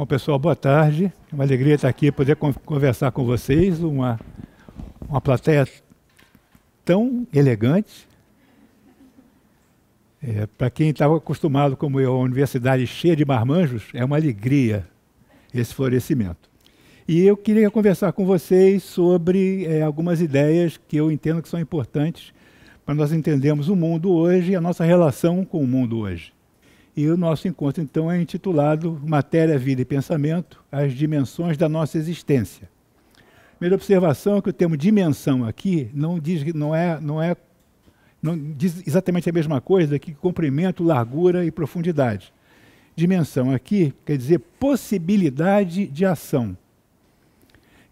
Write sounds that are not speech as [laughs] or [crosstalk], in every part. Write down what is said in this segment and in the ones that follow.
Bom, pessoal, boa tarde. É uma alegria estar aqui, poder conversar com vocês. Uma, uma plateia tão elegante. É, Para quem estava tá acostumado, como eu, a universidade cheia de marmanjos, é uma alegria esse florescimento. E eu queria conversar com vocês sobre é, algumas ideias que eu entendo que são importantes para nós entendermos o mundo hoje e a nossa relação com o mundo hoje. E o nosso encontro, então, é intitulado Matéria, Vida e Pensamento As Dimensões da Nossa Existência. Primeira observação é que o termo dimensão aqui não, diz, não, é, não, é, não diz exatamente a mesma coisa que comprimento, largura e profundidade. Dimensão aqui quer dizer possibilidade de ação.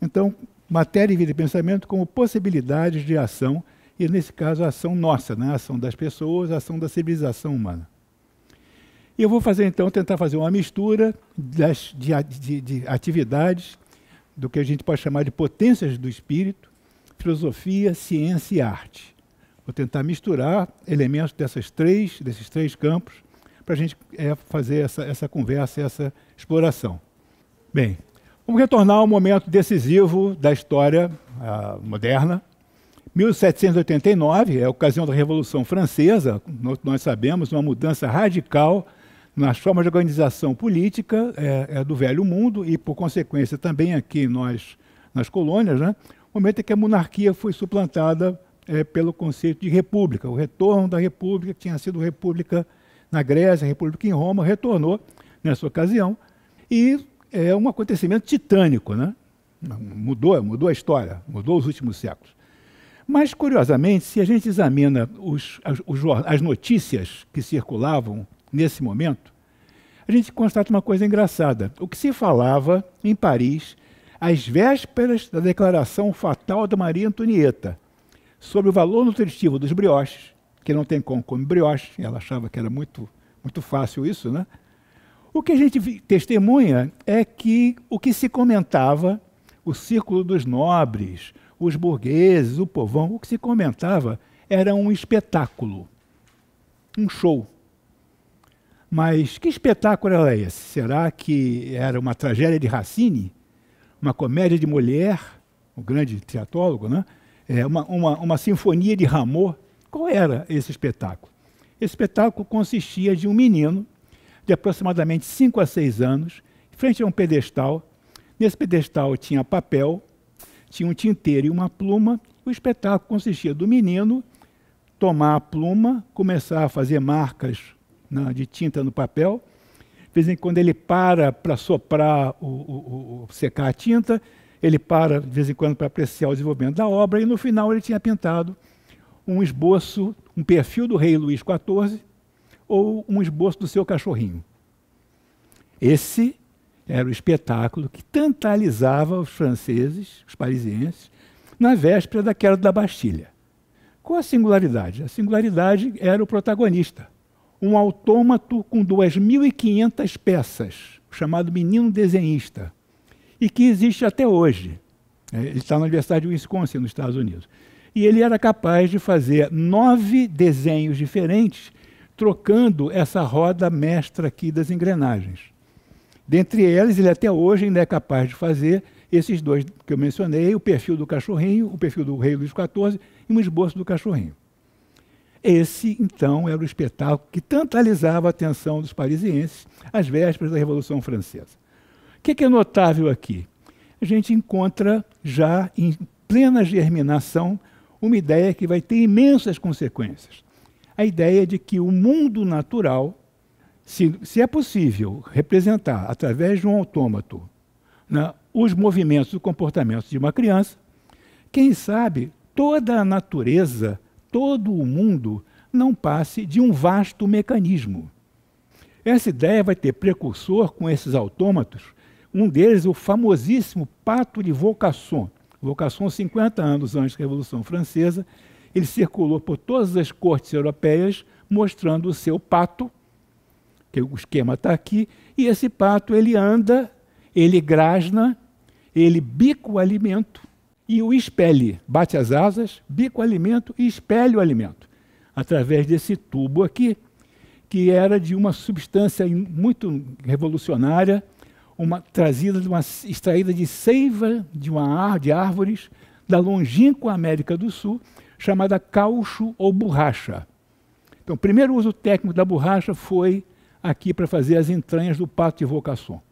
Então, matéria, vida e pensamento como possibilidades de ação, e nesse caso a ação nossa, né? a ação das pessoas, a ação da civilização humana. Eu vou fazer então tentar fazer uma mistura das, de, de, de atividades do que a gente pode chamar de potências do espírito, filosofia, ciência e arte. Vou tentar misturar elementos dessas três, desses três campos para a gente é, fazer essa, essa conversa, essa exploração. Bem, vamos retornar ao momento decisivo da história a, moderna. 1789 é a ocasião da Revolução Francesa, nós, nós sabemos, uma mudança radical nas formas de organização política é, é do velho mundo e, por consequência, também aqui nós, nas colônias, né, momento em que a monarquia foi suplantada é, pelo conceito de república. O retorno da república, que tinha sido república na Grécia, república em Roma, retornou nessa ocasião. E é um acontecimento titânico, né? Mudou, mudou a história, mudou os últimos séculos. Mas, curiosamente, se a gente examina os, as, os, as notícias que circulavam nesse momento, a gente constata uma coisa engraçada. O que se falava em Paris, às vésperas da declaração fatal da Maria Antonieta, sobre o valor nutritivo dos brioches, que não tem como comer brioche, ela achava que era muito, muito fácil isso, né? O que a gente testemunha é que o que se comentava, o círculo dos nobres, os burgueses, o povão, o que se comentava era um espetáculo, um show, mas que espetáculo era é esse? Será que era uma tragédia de Racine? Uma comédia de mulher? O um grande teatólogo, né? É, uma, uma, uma sinfonia de Rameau? Qual era esse espetáculo? Esse espetáculo consistia de um menino de aproximadamente 5 a 6 anos, frente a um pedestal. Nesse pedestal tinha papel, tinha um tinteiro e uma pluma. O espetáculo consistia do menino tomar a pluma, começar a fazer marcas na, de tinta no papel. De vez em quando ele para para soprar, o, o, o, secar a tinta, ele para de vez em quando para apreciar o desenvolvimento da obra, e no final ele tinha pintado um esboço, um perfil do rei Luís XIV, ou um esboço do seu cachorrinho. Esse era o espetáculo que tantalizava os franceses, os parisienses, na véspera da queda da Bastilha. Qual a singularidade? A singularidade era o protagonista um autômato com 2.500 peças, chamado Menino Desenhista, e que existe até hoje. É, ele está na Universidade de Wisconsin, nos Estados Unidos. E ele era capaz de fazer nove desenhos diferentes, trocando essa roda mestra aqui das engrenagens. Dentre elas, ele até hoje ainda é capaz de fazer esses dois que eu mencionei, o perfil do cachorrinho, o perfil do rei Luís XIV e um esboço do cachorrinho. Esse, então, era o espetáculo que tantalizava alisava a atenção dos parisienses às vésperas da Revolução Francesa. O é que é notável aqui? A gente encontra já em plena germinação uma ideia que vai ter imensas consequências. A ideia de que o mundo natural, se, se é possível representar através de um autômato né, os movimentos e comportamentos de uma criança, quem sabe toda a natureza todo o mundo não passe de um vasto mecanismo. Essa ideia vai ter precursor com esses autômatos, um deles o famosíssimo Pato de Vaucasson. Vaucasson, 50 anos antes da Revolução Francesa, ele circulou por todas as cortes europeias mostrando o seu pato, que o esquema está aqui, e esse pato ele anda, ele grasna, ele bica o alimento e o expele. Bate as asas, bica o alimento e expele o alimento. Através desse tubo aqui, que era de uma substância muito revolucionária, uma trazida, uma, extraída de seiva de, uma, de árvores da longínqua América do Sul, chamada caucho ou borracha. Então, o primeiro uso técnico da borracha foi aqui para fazer as entranhas do pato de vocação.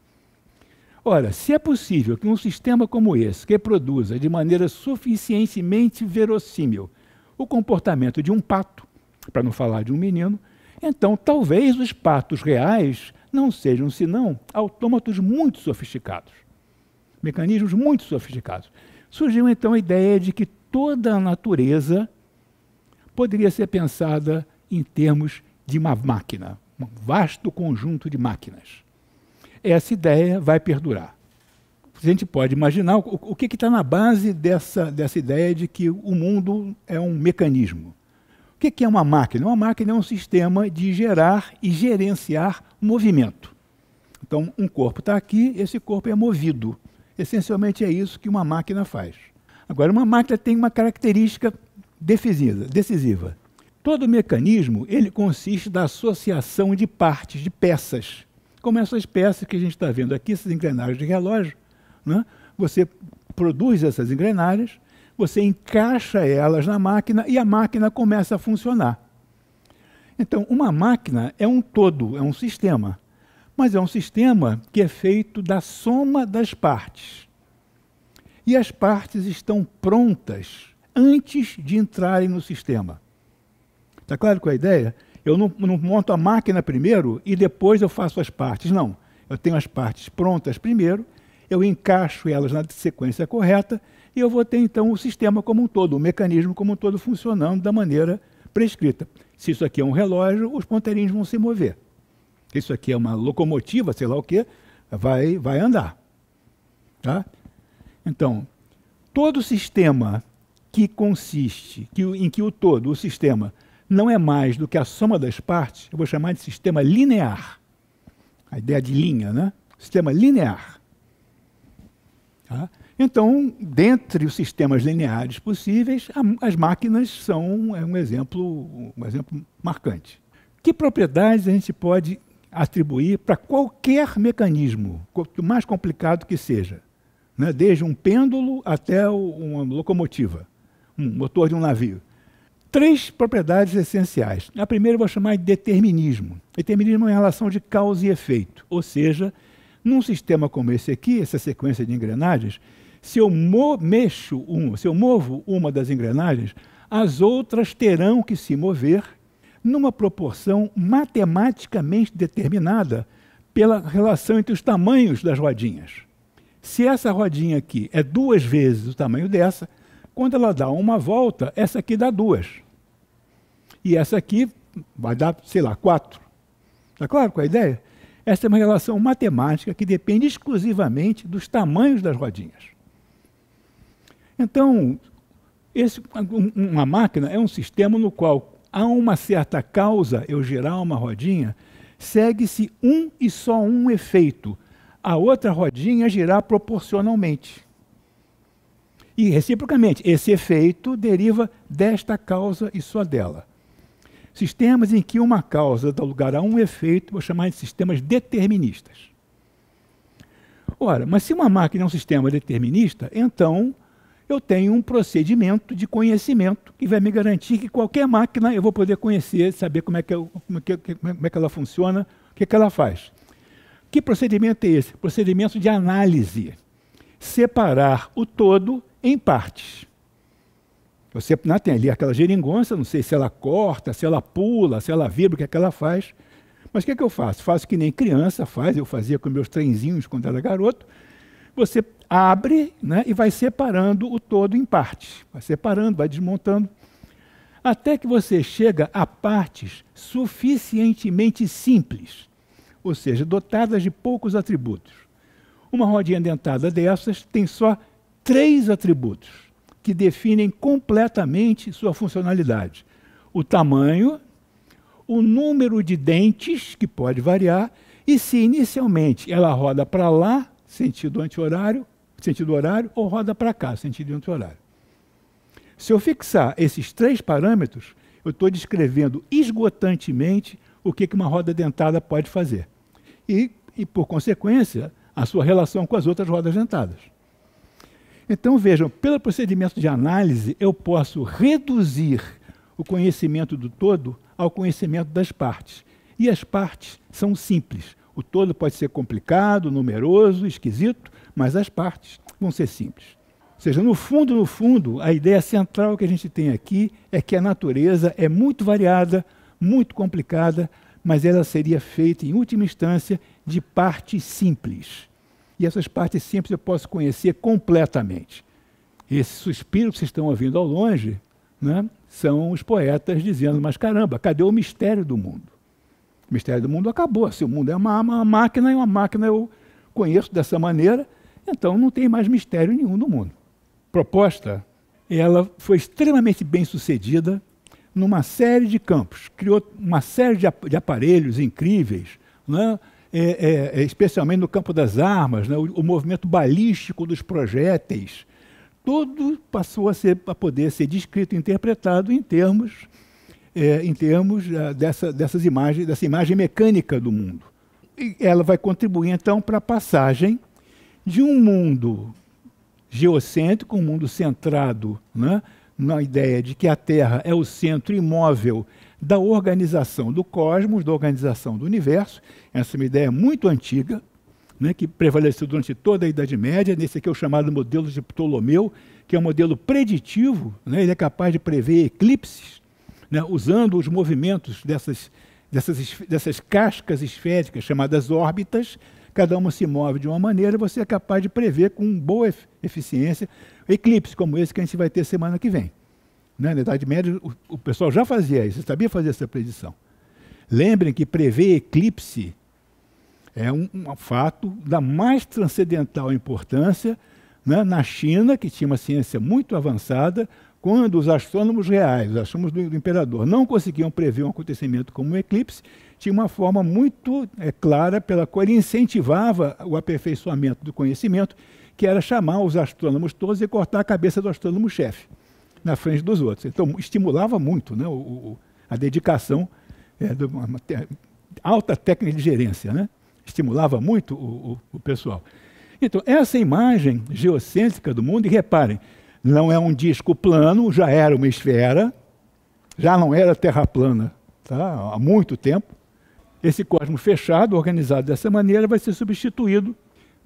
Ora, se é possível que um sistema como esse reproduza de maneira suficientemente verossímil o comportamento de um pato, para não falar de um menino, então talvez os patos reais não sejam senão autômatos muito sofisticados, mecanismos muito sofisticados. Surgiu então a ideia de que toda a natureza poderia ser pensada em termos de uma máquina, um vasto conjunto de máquinas essa ideia vai perdurar. A gente pode imaginar o, o que está na base dessa, dessa ideia de que o mundo é um mecanismo. O que, que é uma máquina? Uma máquina é um sistema de gerar e gerenciar movimento. Então, um corpo está aqui, esse corpo é movido. Essencialmente é isso que uma máquina faz. Agora, uma máquina tem uma característica decisiva. decisiva. Todo mecanismo ele consiste da associação de partes, de peças, como essas peças que a gente está vendo aqui, essas engrenagens de relógio. Né? Você produz essas engrenagens, você encaixa elas na máquina e a máquina começa a funcionar. Então, uma máquina é um todo, é um sistema. Mas é um sistema que é feito da soma das partes. E as partes estão prontas antes de entrarem no sistema. Está claro com é a ideia? Eu não, não monto a máquina primeiro e depois eu faço as partes. Não. Eu tenho as partes prontas primeiro, eu encaixo elas na sequência correta e eu vou ter então o sistema como um todo, o mecanismo como um todo funcionando da maneira prescrita. Se isso aqui é um relógio, os ponteirinhos vão se mover. Se isso aqui é uma locomotiva, sei lá o que, vai, vai andar. Tá? Então, todo sistema que consiste, que, em que o todo, o sistema, não é mais do que a soma das partes, eu vou chamar de sistema linear. A ideia de linha, né? Sistema linear. Tá? Então, dentre os sistemas lineares possíveis, a, as máquinas são é um, exemplo, um exemplo marcante. Que propriedades a gente pode atribuir para qualquer mecanismo, quanto mais complicado que seja, né? desde um pêndulo até uma locomotiva, um motor de um navio? três propriedades essenciais. A primeira eu vou chamar de determinismo. Determinismo é a relação de causa e efeito. Ou seja, num sistema como esse aqui, essa sequência de engrenagens, se eu mexo um, se eu movo uma das engrenagens, as outras terão que se mover numa proporção matematicamente determinada pela relação entre os tamanhos das rodinhas. Se essa rodinha aqui é duas vezes o tamanho dessa, quando ela dá uma volta, essa aqui dá duas. E essa aqui vai dar, sei lá, 4. Está claro com é a ideia? Essa é uma relação matemática que depende exclusivamente dos tamanhos das rodinhas. Então, esse, uma máquina é um sistema no qual a uma certa causa eu girar uma rodinha, segue-se um e só um efeito. A outra rodinha girar proporcionalmente. E reciprocamente, esse efeito deriva desta causa e só dela. Sistemas em que uma causa dá lugar a um efeito, vou chamar de sistemas deterministas. Ora, mas se uma máquina é um sistema determinista, então eu tenho um procedimento de conhecimento que vai me garantir que qualquer máquina eu vou poder conhecer, saber como é que, como é que, como é que ela funciona, o que, é que ela faz. Que procedimento é esse? Procedimento de análise. Separar o todo em partes. Você não né, tem ali aquela geringonça, não sei se ela corta, se ela pula, se ela vibra, o que é que ela faz. Mas o que é que eu faço? Faço que nem criança faz, eu fazia com meus trenzinhos quando era garoto. Você abre né, e vai separando o todo em partes. Vai separando, vai desmontando. Até que você chega a partes suficientemente simples, ou seja, dotadas de poucos atributos. Uma rodinha dentada dessas tem só três atributos que definem completamente sua funcionalidade: o tamanho, o número de dentes, que pode variar, e se inicialmente ela roda para lá, sentido anti-horário, sentido horário, ou roda para cá, sentido anti-horário. Se eu fixar esses três parâmetros, eu estou descrevendo esgotantemente o que, uma roda dentada pode fazer. E, e, por consequência, a sua relação com as outras rodas dentadas. Então vejam, pelo procedimento de análise, eu posso reduzir o conhecimento do todo ao conhecimento das partes. E as partes são simples. O todo pode ser complicado, numeroso, esquisito, mas as partes vão ser simples. Ou seja, no fundo, no fundo, a ideia central que a gente tem aqui é que a natureza é muito variada, muito complicada, mas ela seria feita, em última instância, de partes simples e essas partes simples eu posso conhecer completamente. Esses suspiros que vocês estão ouvindo ao longe né, são os poetas dizendo: Mas caramba, cadê o mistério do mundo? O mistério do mundo acabou. Se o mundo é uma, uma máquina e uma máquina eu conheço dessa maneira, então não tem mais mistério nenhum no mundo. Proposta, ela foi extremamente bem sucedida numa série de campos, criou uma série de, aparelhos incríveis, né, é, é, é, especialmente no campo das armas, né, o, o, movimento balístico dos projéteis, tudo passou a, ser, a poder ser descrito e interpretado em termos, é, em termos é, dessa, dessas imagens, dessa imagem mecânica do mundo. E ela vai contribuir, então, para a passagem de um mundo geocêntrico, um mundo centrado né, na ideia de que a Terra é o centro imóvel da organização do cosmos, da organização do universo. Essa é uma ideia muito antiga, né, que prevaleceu durante toda a Idade Média. Nesse aqui é o chamado modelo de Ptolomeu, que é um modelo preditivo, né, ele é capaz de prever eclipses, né, usando os movimentos dessas, dessas, dessas cascas esféricas chamadas órbitas, cada uma se move de uma maneira, você é capaz de prever com boa eficiência eclipses como esse que a gente vai ter semana que vem. Né? Na Idade Média, o, o pessoal já fazia isso, sabia fazer essa predição. Lembrem que prever eclipse é um, um fato da mais transcendental importância né? na China, que tinha uma ciência muito avançada, quando os astrônomos reais, os astrônomos do, do imperador, não conseguiam prever um acontecimento como um eclipse, tinha uma forma muito é, clara pela qual ele incentivava o aperfeiçoamento do conhecimento, que era chamar os astrônomos todos e cortar a cabeça do astrônomo-chefe na frente dos outros. Então, estimulava muito né, o, o, a dedicação, é, de uma, alta técnica de gerência, né? estimulava muito o, o pessoal. Então, essa imagem geocêntrica do mundo, e reparem, não é um disco plano, já era uma esfera, já não era terra plana tá? há muito tempo. Esse cosmos fechado, organizado dessa maneira, vai ser substituído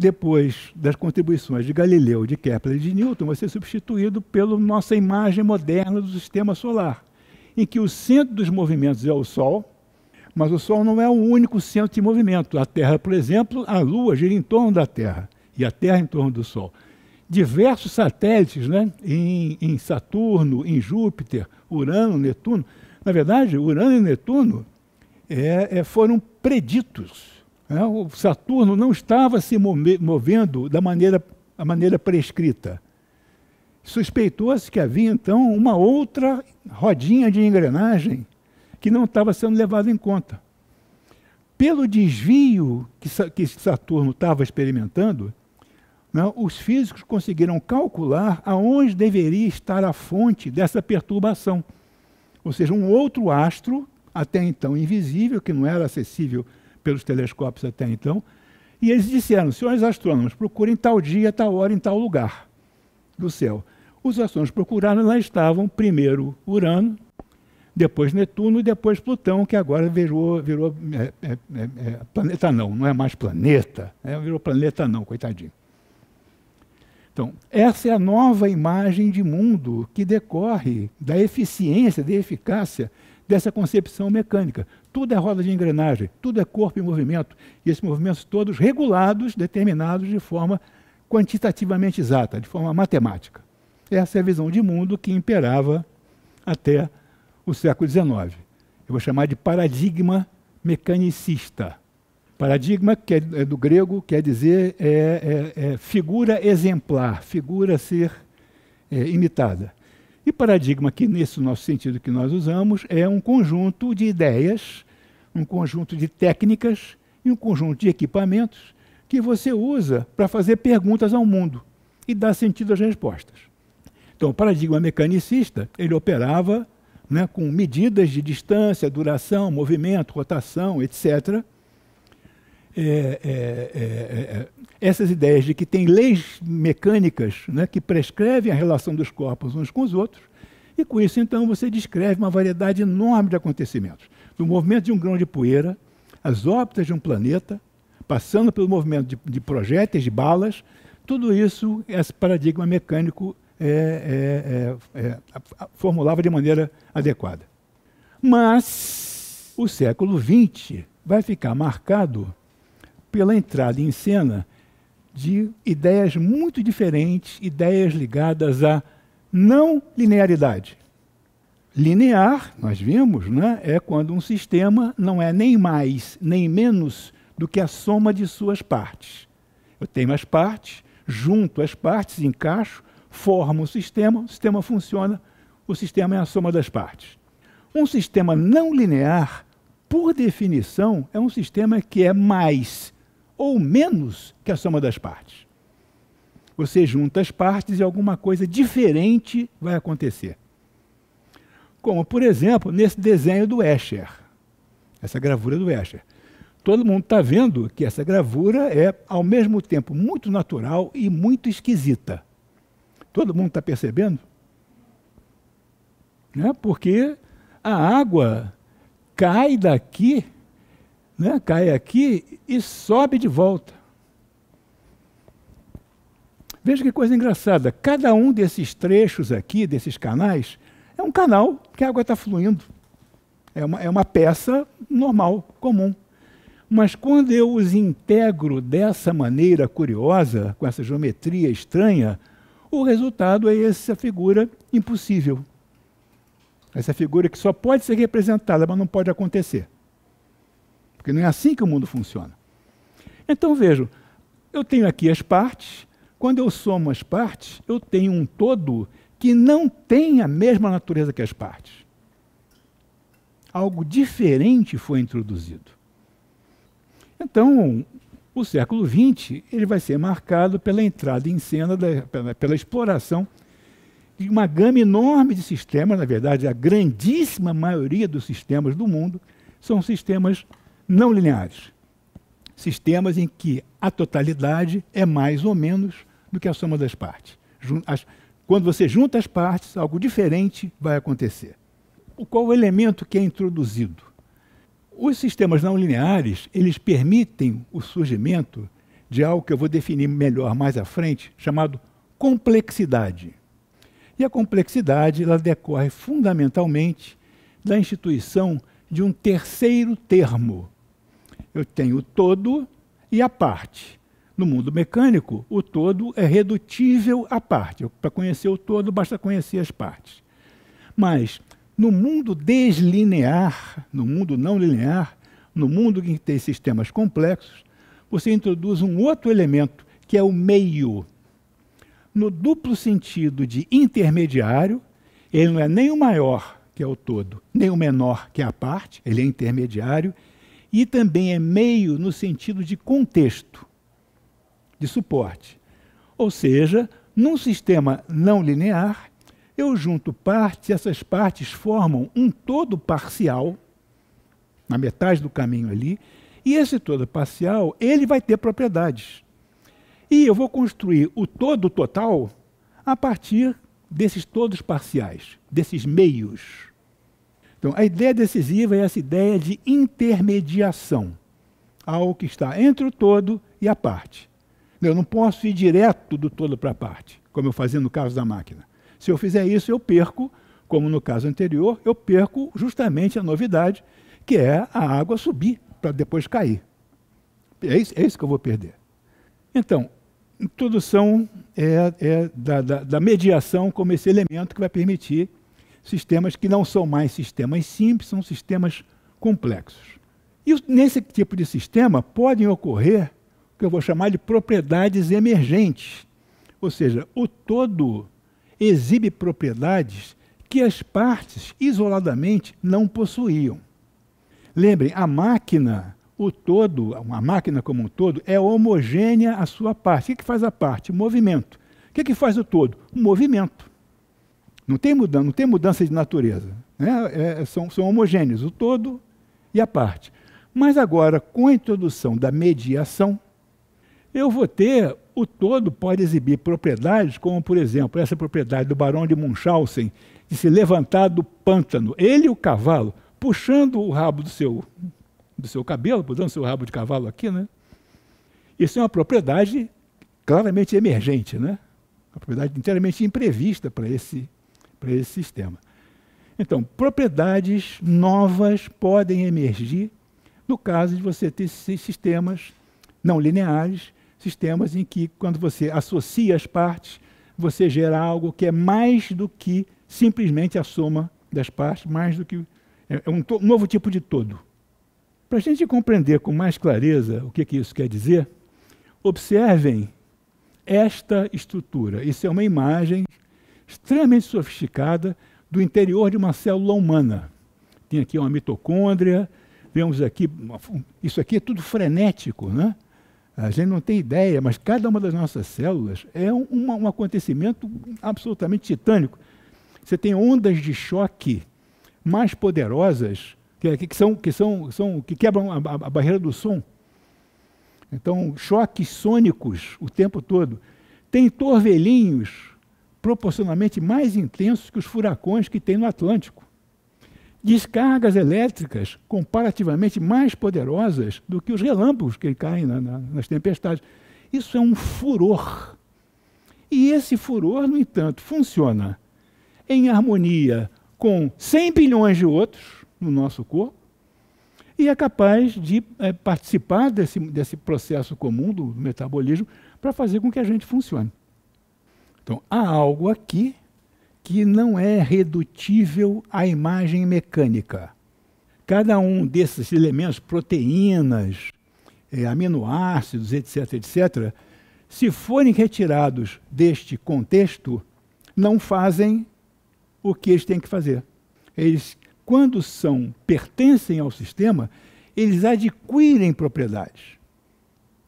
depois das contribuições de Galileu, de Kepler e de Newton, vai ser substituído pela nossa imagem moderna do sistema solar, em que o centro dos movimentos é o Sol, mas o Sol não é o único centro de movimento. A Terra, por exemplo, a Lua gira em torno da Terra e a Terra em torno do Sol. Diversos satélites, né, em, em Saturno, em Júpiter, Urano, Netuno. Na verdade, Urano e Netuno é, é, foram preditos é, o Saturno não estava se movendo da maneira, a maneira prescrita. Suspeitou-se que havia, então, uma outra rodinha de engrenagem que não estava sendo levada em conta. Pelo desvio que Saturno estava experimentando, né, os físicos conseguiram calcular aonde deveria estar a fonte dessa perturbação. Ou seja, um outro astro, até então invisível, que não era acessível pelos telescópios até então. E eles disseram, senhores astrônomos, procurem tal dia, tal hora, em tal lugar do céu. Os astrônomos procuraram, lá estavam primeiro Urano, depois Netuno e depois Plutão, que agora virou, virou é, é, é, é planeta não, não é mais planeta, né, virou planeta não, coitadinho. Então, essa é a nova imagem de mundo que decorre da eficiência, da eficácia dessa concepção mecânica. Tudo é roda de engrenagem, tudo é corpo em movimento, e esses movimentos todos regulados, determinados de forma quantitativamente exata, de forma matemática. Essa é a visão de mundo que imperava até o século XIX. Eu vou chamar de paradigma mecanicista. Paradigma, que é, é do grego, quer dizer é, é, é figura exemplar, figura a ser é, imitada. E paradigma, que nesse nosso sentido que nós usamos, é um conjunto de ideias, um conjunto de técnicas e um conjunto de equipamentos que você usa para fazer perguntas ao mundo e dar sentido às respostas. Então, o paradigma mecanicista, ele operava né, com medidas de distância, duração, movimento, rotação, etc., é, é, é, é, essas ideias de que tem leis mecânicas né, que prescrevem a relação dos corpos uns com os outros, e com isso, então, você descreve uma variedade enorme de acontecimentos. Do movimento de um grão de poeira, as órbitas de um planeta, passando pelo movimento de, de projéteis, de balas, tudo isso, esse paradigma mecânico é, é, é, formulava de maneira adequada. Mas o século XX vai ficar marcado pela entrada em cena de ideias muito diferentes, ideias ligadas à não linearidade. Linear, nós vimos, né, é quando um sistema não é nem mais nem menos do que a soma de suas partes. Eu tenho as partes, junto as partes, encaixo, formo o sistema, o sistema funciona, o sistema é a soma das partes. Um sistema não linear, por definição, é um sistema que é mais ou menos que a soma das partes. Você junta as partes e alguma coisa diferente vai acontecer. Como, por exemplo, nesse desenho do Escher, essa gravura do Escher. Todo mundo está vendo que essa gravura é, ao mesmo tempo, muito natural e muito esquisita. Todo mundo está percebendo? Né? Porque a água cai daqui né, cai aqui e sobe de volta. Veja que coisa engraçada. Cada um desses trechos aqui, desses canais, é um canal que a água está fluindo. É uma, é uma peça normal, comum. Mas quando eu os integro dessa maneira curiosa, com essa geometria estranha, o resultado é essa figura impossível. Essa figura que só pode ser representada, mas não pode acontecer. Porque não é assim que o mundo funciona. Então vejo, eu tenho aqui as partes, quando eu somo as partes, eu tenho um todo que não tem a mesma natureza que as partes. Algo diferente foi introduzido. Então, o século XX ele vai ser marcado pela entrada em cena, da, pela, pela exploração de uma gama enorme de sistemas, na verdade, a grandíssima maioria dos sistemas do mundo são sistemas não lineares. Sistemas em que a totalidade é mais ou menos do que a soma das partes. Quando você junta as partes, algo diferente vai acontecer. Qual o elemento que é introduzido? Os sistemas não lineares, eles permitem o surgimento de algo que eu vou definir melhor mais à frente, chamado complexidade. E a complexidade ela decorre fundamentalmente da instituição de um terceiro termo eu tenho o todo e a parte. No mundo mecânico, o todo é redutível à parte. Para conhecer o todo, basta conhecer as partes. Mas no mundo deslinear, no mundo não linear, no mundo que tem sistemas complexos, você introduz um outro elemento, que é o meio. No duplo sentido de intermediário, ele não é nem o maior, que é o todo, nem o menor, que é a parte, ele é intermediário, e também é meio no sentido de contexto, de suporte. Ou seja, num sistema não linear, eu junto partes, essas partes formam um todo parcial, na metade do caminho ali, e esse todo parcial, ele vai ter propriedades. E eu vou construir o todo total a partir desses todos parciais, desses meios. Então, a ideia decisiva é essa ideia de intermediação, algo que está entre o todo e a parte. Eu não posso ir direto do todo para a parte, como eu fazia no caso da máquina. Se eu fizer isso, eu perco, como no caso anterior, eu perco justamente a novidade, que é a água subir para depois cair. É isso, é isso que eu vou perder. Então, introdução é, é da, da, da mediação como esse elemento que vai permitir sistemas que não são mais sistemas simples, são sistemas complexos. E nesse tipo de sistema podem ocorrer o que eu vou chamar de propriedades emergentes. Ou seja, o todo exibe propriedades que as partes isoladamente não possuíam. Lembrem, a máquina, o todo, uma máquina como um todo, é homogênea à sua parte. O que, é que faz a parte? Movimento. O que, é que faz o todo? Movimento. Não tem mudança, não tem mudança de natureza. Né? É, é, são, são homogêneos, o todo e a parte. Mas agora, com a introdução da mediação, eu vou ter o todo pode exibir propriedades como, por exemplo, essa propriedade do barão de Munchausen de se levantar do pântano, ele e o cavalo, puxando o rabo do seu, do seu cabelo, puxando o seu rabo de cavalo aqui, né? Isso é uma propriedade claramente emergente, né? Uma propriedade inteiramente imprevista para esse para esse sistema. Então, propriedades novas podem emergir no caso de você ter sistemas não lineares, sistemas em que, quando você associa as partes, você gera algo que é mais do que simplesmente a soma das partes, mais do que. É, é um, novo tipo de todo. Para a gente compreender com mais clareza o que, que isso quer dizer, observem esta estrutura. Isso é uma imagem extremamente sofisticada do interior de uma célula humana. Tem aqui uma mitocôndria, vemos aqui, isso aqui é tudo frenético, né? A gente não tem ideia, mas cada uma das nossas células é um, um acontecimento absolutamente titânico. Você tem ondas de choque mais poderosas que, é, que são, que, são, são, que quebram a, a barreira do som. Então, choques sônicos o tempo todo. Tem torvelinhos proporcionalmente mais intensos que os furacões que tem no Atlântico. Descargas elétricas comparativamente mais poderosas do que os relâmpagos que caem na, na, nas tempestades. Isso é um furor. E esse furor, no entanto, funciona em harmonia com 100 bilhões de outros no nosso corpo e é capaz de é, participar desse, desse processo comum do metabolismo para fazer com que a gente funcione. Então, há algo aqui que não é redutível à imagem mecânica. Cada um desses elementos, proteínas, eh, aminoácidos, etc., etc., se forem retirados deste contexto, não fazem o que eles têm que fazer. Eles, quando são pertencem ao sistema, eles adquirem propriedades.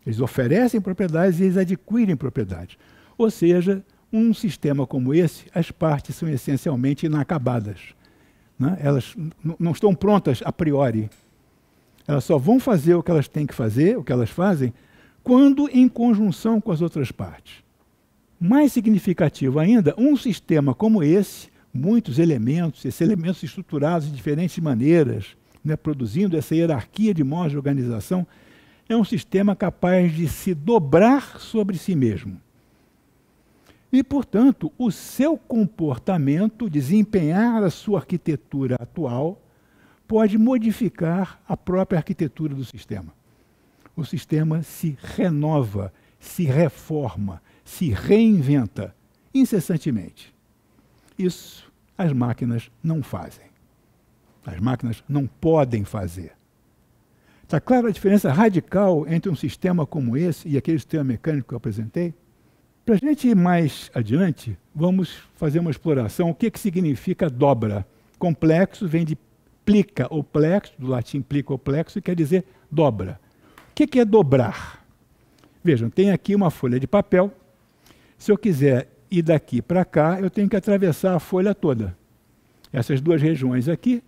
Eles oferecem propriedades e eles adquirem propriedades. Ou seja, um sistema como esse, as partes são essencialmente inacabadas. Né? Elas não estão prontas a priori. Elas só vão fazer o que elas têm que fazer, o que elas fazem, quando em conjunção com as outras partes. Mais significativo ainda, um sistema como esse, muitos elementos, esses elementos estruturados de diferentes maneiras, né, produzindo essa hierarquia de modos de organização, é um sistema capaz de se dobrar sobre si mesmo. E, portanto, o seu comportamento, desempenhar a sua arquitetura atual, pode modificar a própria arquitetura do sistema. O sistema se renova, se reforma, se reinventa incessantemente. Isso as máquinas não fazem. As máquinas não podem fazer. Está clara a diferença radical entre um sistema como esse e aquele sistema mecânico que eu apresentei? Para a gente ir mais adiante, vamos fazer uma exploração. O que, que significa dobra? Complexo vem de plica ou plexo, do latim plica ou plexo, e quer dizer dobra. O que, que é dobrar? Vejam, tem aqui uma folha de papel. Se eu quiser ir daqui para cá, eu tenho que atravessar a folha toda. Essas duas regiões aqui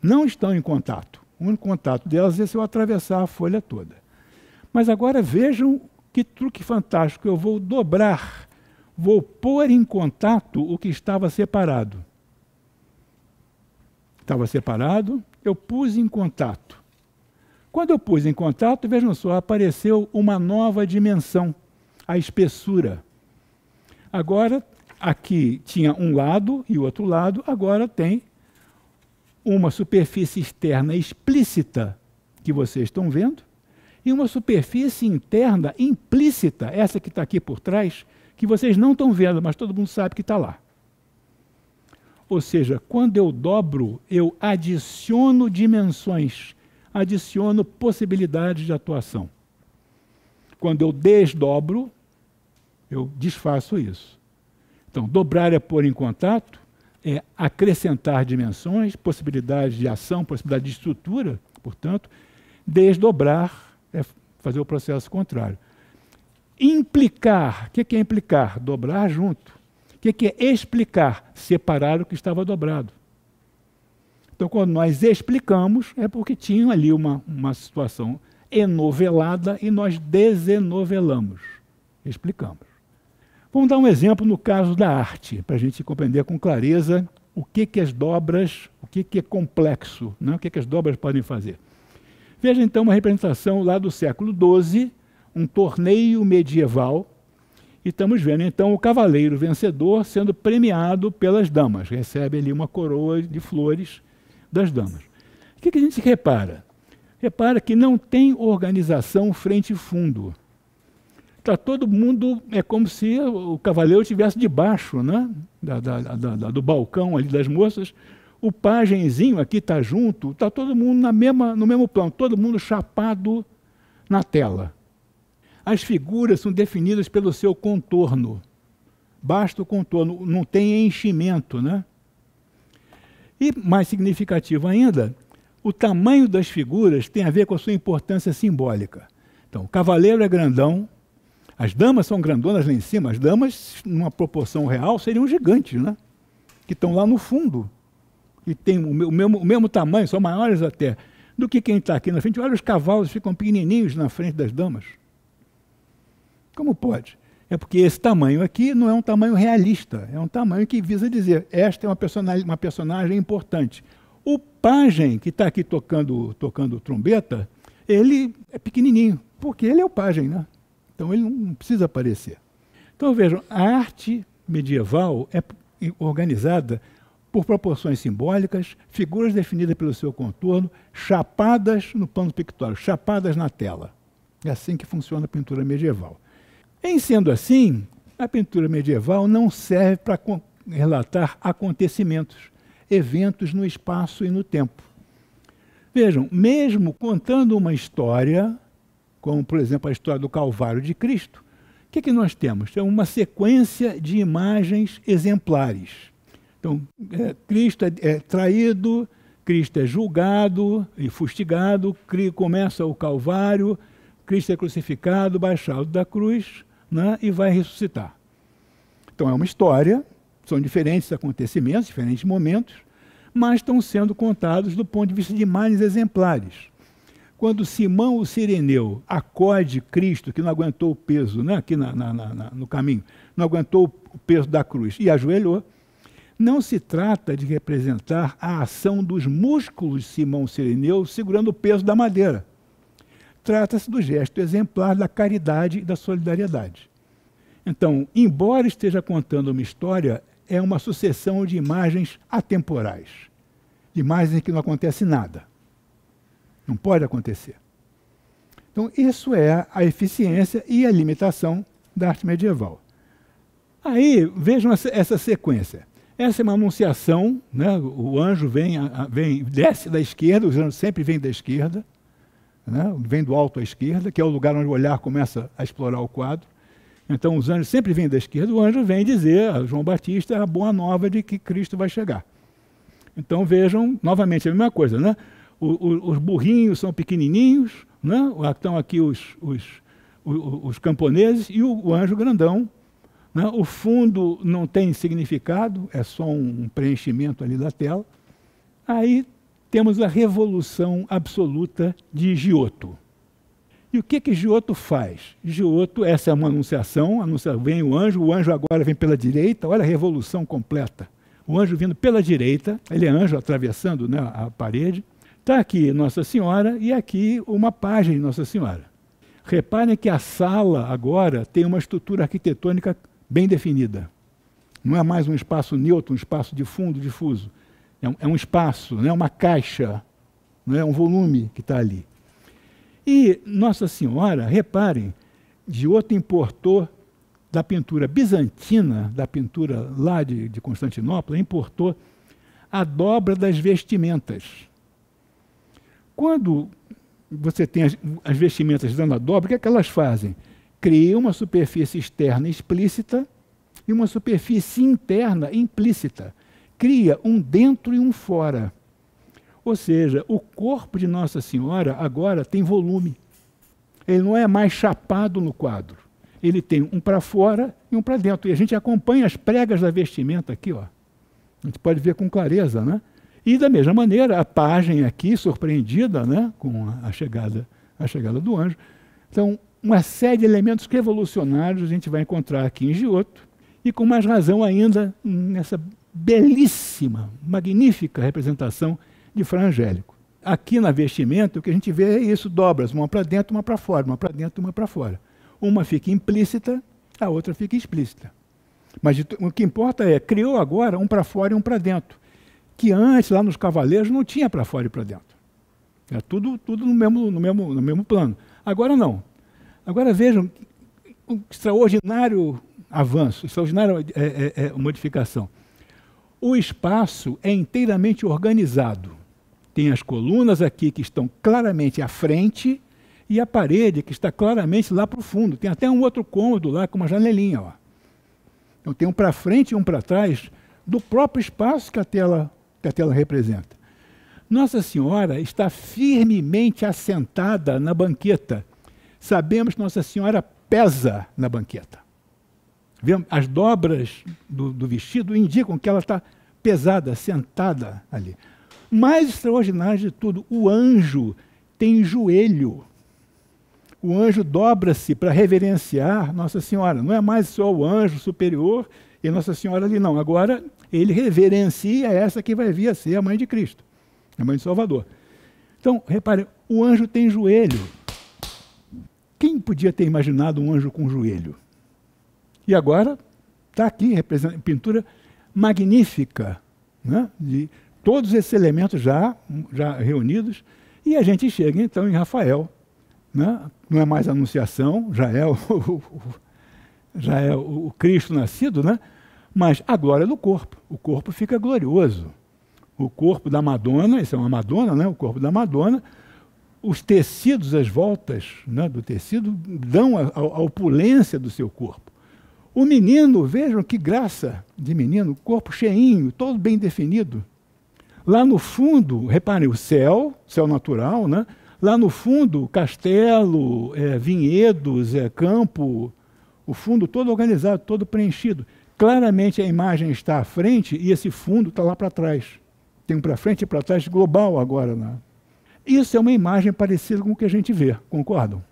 não estão em contato. O único contato delas é se eu atravessar a folha toda. Mas agora vejam que truque fantástico! Eu vou dobrar, vou pôr em contato o que estava separado. Estava separado, eu pus em contato. Quando eu pus em contato, vejam só, apareceu uma nova dimensão, a espessura. Agora, aqui tinha um lado e outro lado, agora tem uma superfície externa explícita, que vocês estão vendo, e uma superfície interna implícita, essa que está aqui por trás, que vocês não estão vendo, mas todo mundo sabe que está lá. Ou seja, quando eu dobro, eu adiciono dimensões, adiciono possibilidades de atuação. Quando eu desdobro, eu desfaço isso. Então, dobrar é pôr em contato, é acrescentar dimensões, possibilidades de ação, possibilidade de estrutura, portanto, desdobrar é fazer o processo contrário. Implicar, o que é implicar? Dobrar junto. O que é explicar? Separar o que estava dobrado. Então, quando nós explicamos, é porque tinha ali uma, uma situação enovelada e nós desenovelamos. Explicamos. Vamos dar um exemplo no caso da arte, para a gente compreender com clareza o que, que as dobras, o que, que é complexo, né? o que, que as dobras podem fazer. Veja então uma representação lá do século XII, um torneio medieval, e estamos vendo então o cavaleiro vencedor sendo premiado pelas damas. Recebe ali uma coroa de flores das damas. O que, que a gente repara? Repara que não tem organização frente e fundo. Está todo mundo, é como se o cavaleiro estivesse debaixo né? Da, da, da, do balcão ali das moças, o pajenzinho aqui está junto, está todo mundo na mesma, no mesmo plano, todo mundo chapado na tela. As figuras são definidas pelo seu contorno. Basta o contorno, não tem enchimento, né? E mais significativo ainda, o tamanho das figuras tem a ver com a sua importância simbólica. Então, o cavaleiro é grandão, as damas são grandonas lá em cima, as damas, numa proporção real, seriam gigantes, né? Que estão lá no fundo e tem o, mesmo, o mesmo tamanho, são maiores até, do que quem está aqui na frente. Olha, os cavalos ficam pequenininhos na frente das damas. Como pode? É porque esse tamanho aqui não é um tamanho realista, é um tamanho que visa dizer, esta é uma personagem, uma personagem importante. O pajem que está aqui tocando, tocando trombeta, ele é pequenininho, porque ele é o pajem, né? Então ele não precisa aparecer. Então vejam, a arte medieval é organizada por proporções simbólicas, figuras definidas pelo seu contorno, chapadas no plano pictórico, chapadas na tela. É assim que funciona a pintura medieval. Em sendo assim, a pintura medieval não serve para relatar acontecimentos, eventos no espaço e no tempo. Vejam, mesmo contando uma história, como por exemplo a história do Calvário de Cristo, o que, que nós temos? Temos é uma sequência de imagens exemplares. Então, é, Cristo é, é traído, Cristo é julgado e fustigado, começa o Calvário, Cristo é crucificado, baixado da cruz né, e vai ressuscitar. Então é uma história, são diferentes acontecimentos, diferentes momentos, mas estão sendo contados do ponto de vista de imagens exemplares. Quando Simão o Sireneu acode Cristo, que não aguentou o peso, né, aqui na, na, na, no caminho, não aguentou o peso da cruz e ajoelhou, não se trata de representar a ação dos músculos de Simão Sirineu segurando o peso da madeira. Trata-se do gesto exemplar da caridade e da solidariedade. Então, embora esteja contando uma história, é uma sucessão de imagens atemporais, imagens em que não acontece nada. Não pode acontecer. Então, isso é a eficiência e a limitação da arte medieval. Aí, vejam essa, essa sequência. Essa é uma anunciação, né? o anjo vem, vem, desce da esquerda, os anjos sempre vêm da esquerda, né? vem do alto à esquerda, que é o lugar onde o olhar começa a explorar o quadro. Então os anjos sempre vêm da esquerda, o anjo vem dizer a João Batista a boa nova de que Cristo vai chegar. Então vejam novamente a mesma coisa, né? O, o, os burrinhos são pequenininhos, né? estão aqui os, os, os, os camponeses e o, o anjo grandão né? O fundo não tem significado, é só um preenchimento ali da tela. Aí temos a revolução absoluta de Giotto. E o que que Giotto faz? Giotto, essa é uma anunciação, anuncia, vem o anjo, o anjo agora vem pela direita, olha a revolução completa. O anjo vindo pela direita, ele é anjo atravessando né, a parede, está aqui Nossa Senhora e aqui uma página de Nossa Senhora. Reparem que a sala agora tem uma estrutura arquitetônica bem definida. Não é mais um espaço neutro, um espaço de fundo, difuso. É um, é um espaço, não é uma caixa, não é um volume que está ali. E Nossa Senhora, reparem, de outro importou da pintura bizantina, da pintura lá de, de Constantinopla, importou a dobra das vestimentas. Quando você tem as, as vestimentas dando a dobra, o que é que elas fazem? cria uma superfície externa explícita e uma superfície interna implícita. Cria um dentro e um fora. Ou seja, o corpo de Nossa Senhora agora tem volume. Ele não é mais chapado no quadro. Ele tem um para fora e um para dentro. E a gente acompanha as pregas da vestimenta aqui, ó. A gente pode ver com clareza, né? E da mesma maneira, a página aqui, surpreendida, né, com a chegada, a chegada do anjo. Então, uma série de elementos revolucionários a gente vai encontrar aqui em Giotto, e com mais razão ainda nessa belíssima, magnífica representação de Fra Angélico. Aqui na vestimenta, o que a gente vê é isso, dobras, uma para dentro, uma para fora, uma para dentro, uma para fora. Uma fica implícita, a outra fica explícita. Mas o que importa é, criou agora um para fora e um para dentro, que antes, lá nos cavaleiros, não tinha para fora e para dentro. Era tudo, tudo no, mesmo, no, mesmo, no mesmo plano. Agora não, Agora vejam, um extraordinário avanço, extraordinária é, é, é, modificação. O espaço é inteiramente organizado. Tem as colunas aqui que estão claramente à frente e a parede que está claramente lá para o fundo. Tem até um outro cômodo lá com uma janelinha. Ó. Então tem um para frente e um para trás do próprio espaço que a, tela, que a tela representa. Nossa Senhora está firmemente assentada na banqueta sabemos que Nossa Senhora pesa na banqueta. As dobras do, do vestido indicam que ela está pesada, sentada ali. Mais extraordinário de tudo, o anjo tem joelho. O anjo dobra-se para reverenciar Nossa Senhora. Não é mais só o anjo superior e Nossa Senhora ali, não. Agora ele reverencia essa que vai vir a ser a mãe de Cristo, a mãe de Salvador. Então, repare, o anjo tem joelho. Quem podia ter imaginado um anjo com um joelho? E agora está aqui, pintura magnífica, né? de todos esses elementos já, já reunidos. E a gente chega então em Rafael. Né? Não é mais Anunciação, já é o, [laughs] o já é o Cristo nascido, né? mas a glória do corpo. O corpo fica glorioso. O corpo da Madonna, isso é uma Madonna, né? o corpo da Madonna os tecidos, as voltas né, do tecido, dão a, a, opulência do seu corpo. O menino, vejam que graça de menino, corpo cheinho, todo bem definido. Lá no fundo, reparem, o céu, céu natural, né? Lá no fundo, castelo, é, vinhedos, é, campo, o fundo todo organizado, todo preenchido. Claramente a imagem está à frente e esse fundo está lá para trás. Tem um para frente e para trás global agora, né? Isso é uma imagem parecida com o que a gente vê, concordam?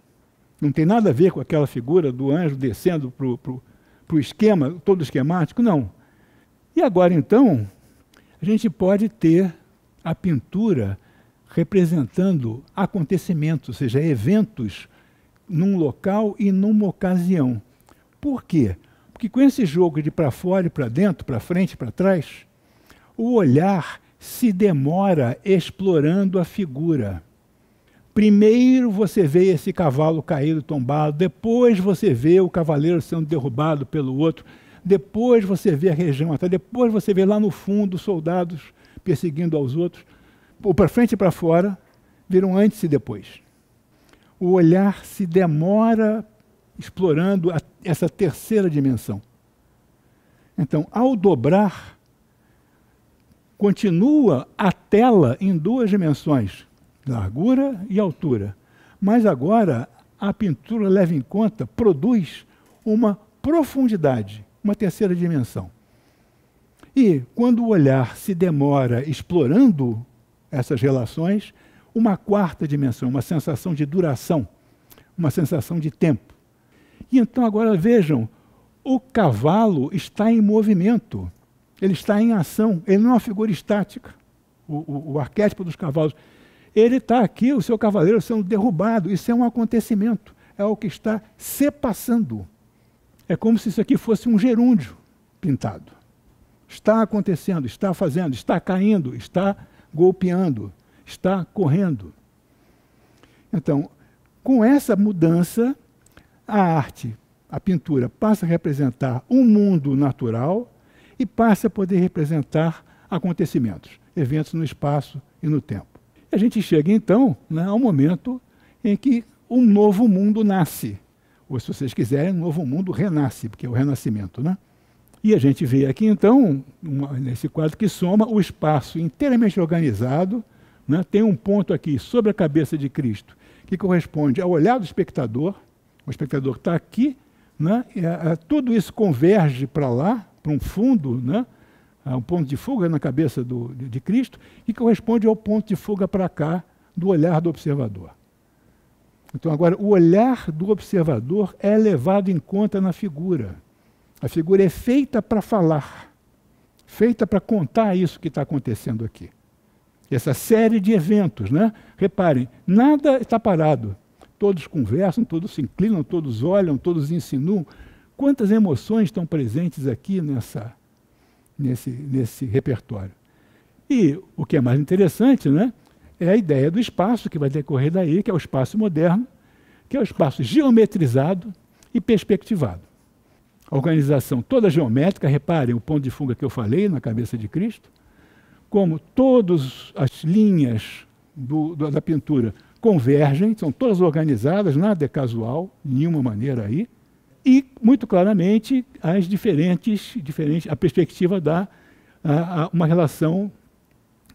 Não tem nada a ver com aquela figura do anjo descendo para o esquema, todo esquemático, não. E agora então, a gente pode ter a pintura representando acontecimentos, ou seja, eventos num local e numa ocasião. Por quê? Porque com esse jogo de para fora e para dentro, para frente e para trás, o olhar se demora explorando a figura. Primeiro você vê esse cavalo caído, tombado, depois você vê o cavaleiro sendo derrubado pelo outro, depois você vê a região atrás, depois você vê lá no fundo soldados perseguindo aos outros. Ou para frente e para fora, viram antes e depois. O olhar se demora explorando a, essa terceira dimensão. Então, ao dobrar, Continua a tela em duas dimensões, largura e altura. Mas agora a pintura leva em conta, produz uma profundidade, uma terceira dimensão. E quando o olhar se demora explorando essas relações, uma quarta dimensão, uma sensação de duração, uma sensação de tempo. E então agora vejam, o cavalo está em movimento. Ele está em ação, ele não é uma figura estática, o, o, o arquétipo dos cavalos. Ele está aqui, o seu cavaleiro sendo derrubado, isso é um acontecimento, é o que está se passando. É como se isso aqui fosse um gerúndio pintado. Está acontecendo, está fazendo, está caindo, está golpeando, está correndo. Então, com essa mudança, a arte, a pintura, passa a representar um mundo natural e passe a poder representar acontecimentos, eventos no espaço e no tempo. E a gente chega então né, ao momento em que um novo mundo nasce, ou se vocês quiserem, um novo mundo renasce, porque é o renascimento, né? E a gente vê aqui então, uma, nesse quadro que soma o espaço inteiramente organizado, né? tem um ponto aqui sobre a cabeça de Cristo, que corresponde ao olhar do espectador, o espectador está aqui, né? E, a, a, tudo isso converge para lá, para um fundo, né? Ah, um ponto de fuga na cabeça do, de Cristo, que corresponde ao ponto de fuga para cá do olhar do observador. Então, agora, o olhar do observador é levado em conta na figura. A figura é feita para falar, feita para contar isso que está acontecendo aqui. Essa série de eventos, né? Reparem, nada está parado. Todos conversam, todos se inclinam, todos olham, todos insinuam, Quantas emoções estão presentes aqui nessa, nesse, nesse repertório? E o que é mais interessante né, é a ideia do espaço que vai decorrer daí, que é o espaço moderno, que é o espaço geometrizado e perspectivado. A organização toda geométrica, reparem o ponto de fuga que eu falei na cabeça de Cristo, como todas as linhas do, do, da pintura convergem, são todas organizadas, nada é casual, de nenhuma maneira aí e, muito claramente, as diferentes, diferentes a perspectiva da a, a uma relação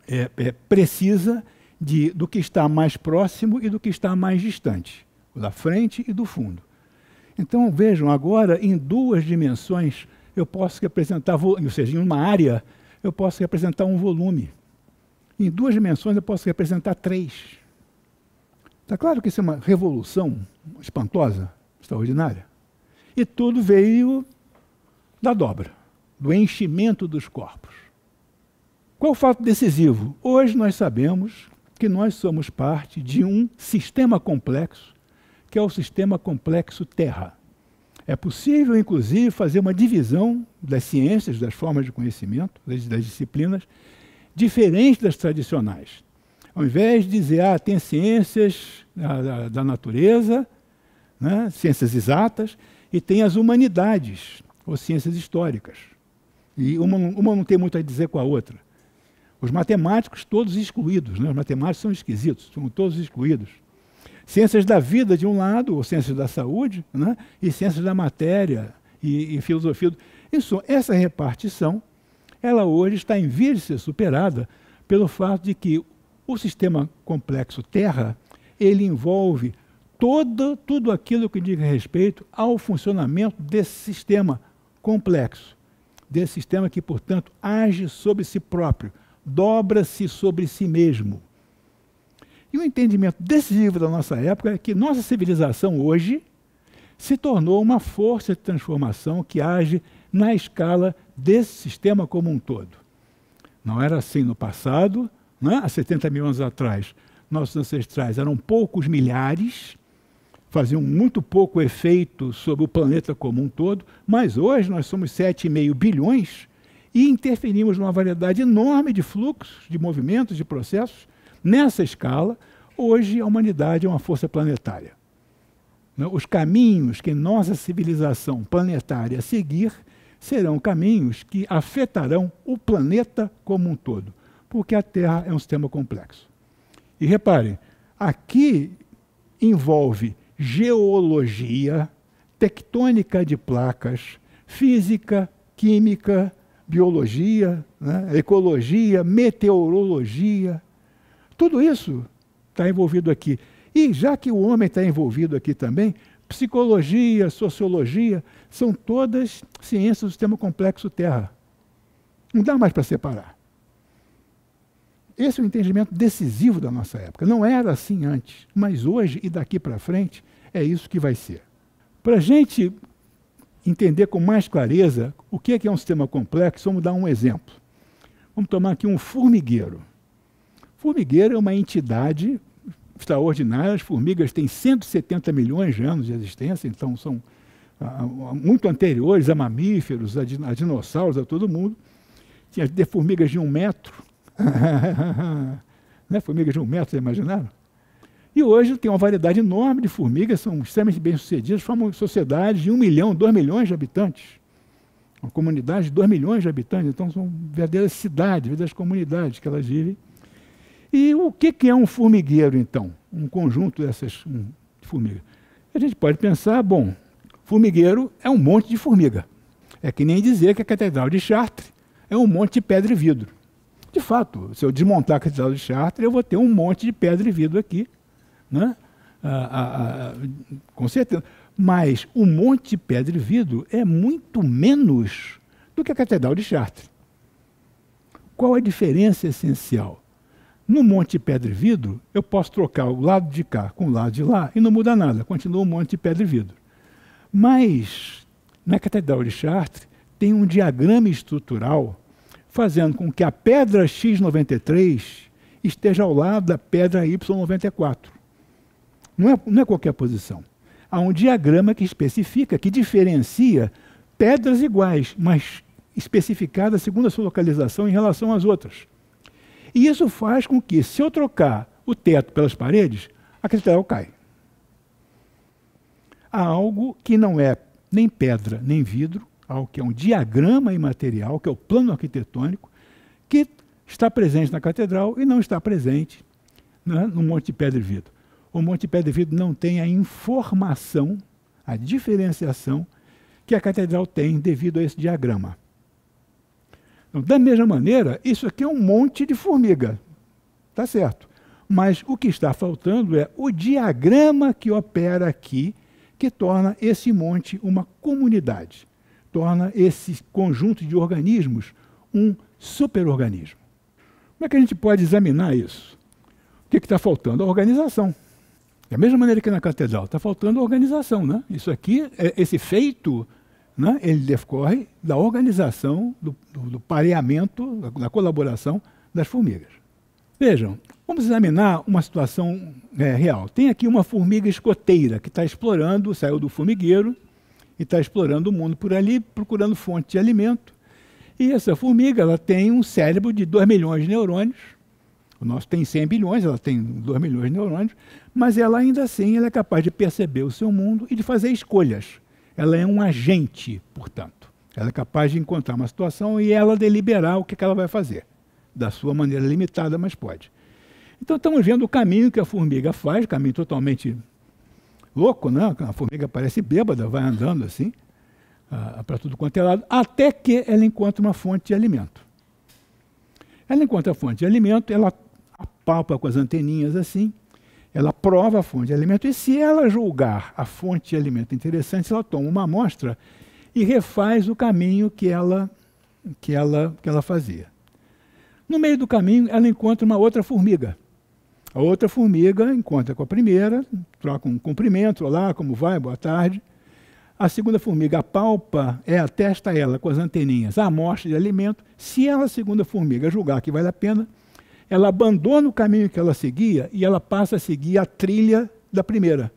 é, é, precisa de, do que está mais próximo e do que está mais distante, da frente e do fundo. Então, vejam, agora, em duas dimensões, eu posso representar, ou seja, em uma área, eu posso representar um volume. Em duas dimensões, eu posso representar três. Está claro que isso é uma revolução espantosa, extraordinária? E tudo veio da dobra, do enchimento dos corpos. Qual o fato decisivo? Hoje nós sabemos que nós somos parte de um sistema complexo, que é o sistema complexo Terra. É possível, inclusive, fazer uma divisão das ciências, das formas de conhecimento, das, das disciplinas, diferente das tradicionais. Ao invés de dizer, ah, tem ciências da, ah, da, da natureza, né, ciências exatas, e tem as humanidades, ou ciências históricas. E uma, uma não tem muito a dizer com a outra. Os matemáticos, todos excluídos, né? os matemáticos são esquisitos, são todos excluídos. Ciências da vida, de um lado, ou ciências da saúde, né? e ciências da matéria, e, e filosofia. Isso, essa repartição, ela hoje está em vias de ser superada pelo fato de que o sistema complexo Terra, ele envolve todo, tudo aquilo que diz respeito ao funcionamento desse sistema complexo, desse sistema que, portanto, age sobre si próprio, dobra-se sobre si mesmo. E o entendimento decisivo da nossa época é que nossa civilização hoje se tornou uma força de transformação que age na escala desse sistema como um todo. Não era assim no passado, né? há 70 mil anos atrás, nossos ancestrais eram poucos milhares, faziam muito pouco efeito sobre o planeta como um todo, mas hoje nós somos 7,5 bilhões e interferimos numa variedade enorme de fluxos, de movimentos, de processos. Nessa escala, hoje a humanidade é uma força planetária. Né? Os caminhos que nossa civilização planetária seguir serão caminhos que afetarão o planeta como um todo, porque a Terra é um sistema complexo. E reparem, aqui envolve geologia, tectônica de placas, física, química, biologia, né, ecologia, meteorologia. Tudo isso está envolvido aqui. E já que o homem está envolvido aqui também, psicologia, sociologia, são todas ciências do sistema complexo Terra. Não dá mais para separar. Esse é o entendimento decisivo da nossa época. Não era assim antes, mas hoje e daqui para frente é isso que vai ser. Para a gente entender com mais clareza o que é, que é um sistema complexo, vamos dar um exemplo. Vamos tomar aqui um formigueiro. Formigueiro é uma entidade extraordinária. As formigas têm 170 milhões de anos de existência, então são ah, ah muito anteriores a mamíferos, a, din a dinossauros, a todo mundo. Tinha formigas de um metro, [laughs] né? Formigas de um metro, vocês imaginaram? E hoje tem uma variedade enorme de formigas, são extremamente bem-sucedidas, formam sociedades de um milhão, dois milhões de habitantes. Uma comunidade de dois milhões de habitantes, então são verdadeiras cidades, verdadeiras comunidades que elas vivem. E o que, que é um formigueiro, então? Um conjunto dessas um, de formigas. A gente pode pensar, bom, formigueiro é um monte de formiga. É que nem dizer que a Catedral de Chartres é um monte de pedra e vidro de fato, se eu desmontar a catedral de Chartres, eu vou ter um monte de pedra e vidro aqui. Né? Ah, ah, ah, com certeza. Mas um monte de pedra e vidro é muito menos do que a catedral de Chartres. Qual a diferença essencial? No monte de pedra e vidro, eu posso trocar o lado de cá com o lado de lá e não muda nada, continua um monte de pedra e vidro. Mas na Catedral de Chartres tem um diagrama estrutural fazendo com que a pedra X93 esteja ao lado da pedra Y94. Não é, não é qualquer posição. Há um diagrama que especifica, que diferencia pedras iguais, mas especificadas segundo a sua localização em relação às outras. E isso faz com que, se eu trocar o teto pelas paredes, a cristal cai. Há algo que não é nem pedra nem vidro, ao que é um diagrama imaterial, que é o plano arquitetônico, que está presente na catedral e não está presente né, no Monte de Pedra e Vidro. O Monte de Pedra e Vidro não tem a informação, a diferenciação que a catedral tem devido a esse diagrama. Então, da mesma maneira, isso aqui é um monte de formiga. Está certo. Mas o que está faltando é o diagrama que opera aqui, que torna esse monte uma comunidade torna esse conjunto de organismos um superorganismo. Como é que a gente pode examinar isso? O que é está faltando? A organização. Da mesma maneira que na catedral, está faltando organização. Né? Isso aqui, é, esse feito, né, ele decorre da organização, do, do pareamento, da, da, colaboração das formigas. Vejam, vamos examinar uma situação é, real. Tem aqui uma formiga escoteira que está explorando, saiu do formigueiro e está explorando o mundo por ali, procurando fonte de alimento. E essa formiga ela tem um cérebro de 2 milhões de neurônios. O nosso tem 100 bilhões, ela tem 2 milhões de neurônios, mas ela ainda assim ela é capaz de perceber o seu mundo e de fazer escolhas. Ela é um agente, portanto. Ela é capaz de encontrar uma situação e ela deliberar o que, é que ela vai fazer. Da sua maneira limitada, mas pode. Então estamos vendo o caminho que a formiga faz, caminho totalmente louco, né? A formiga parece bêbada, vai andando assim, para tudo quanto é lado, até que ela encontra uma fonte de alimento. Ela encontra a fonte de alimento, ela apalpa com as anteninhas assim, ela prova a fonte de alimento, e se ela julgar a fonte de alimento interessante, ela toma uma amostra e refaz o caminho que ela, que ela, que ela fazia. No meio do caminho, ela encontra uma outra formiga a outra formiga encontra com a primeira, troca um cumprimento, olá, como vai, boa tarde. A segunda formiga apalpa, é, testa ela com as anteninhas, a amostra de alimento. Se ela, a segunda formiga, julgar que vale a pena, ela abandona o caminho que ela seguia e ela passa a seguir a trilha da primeira,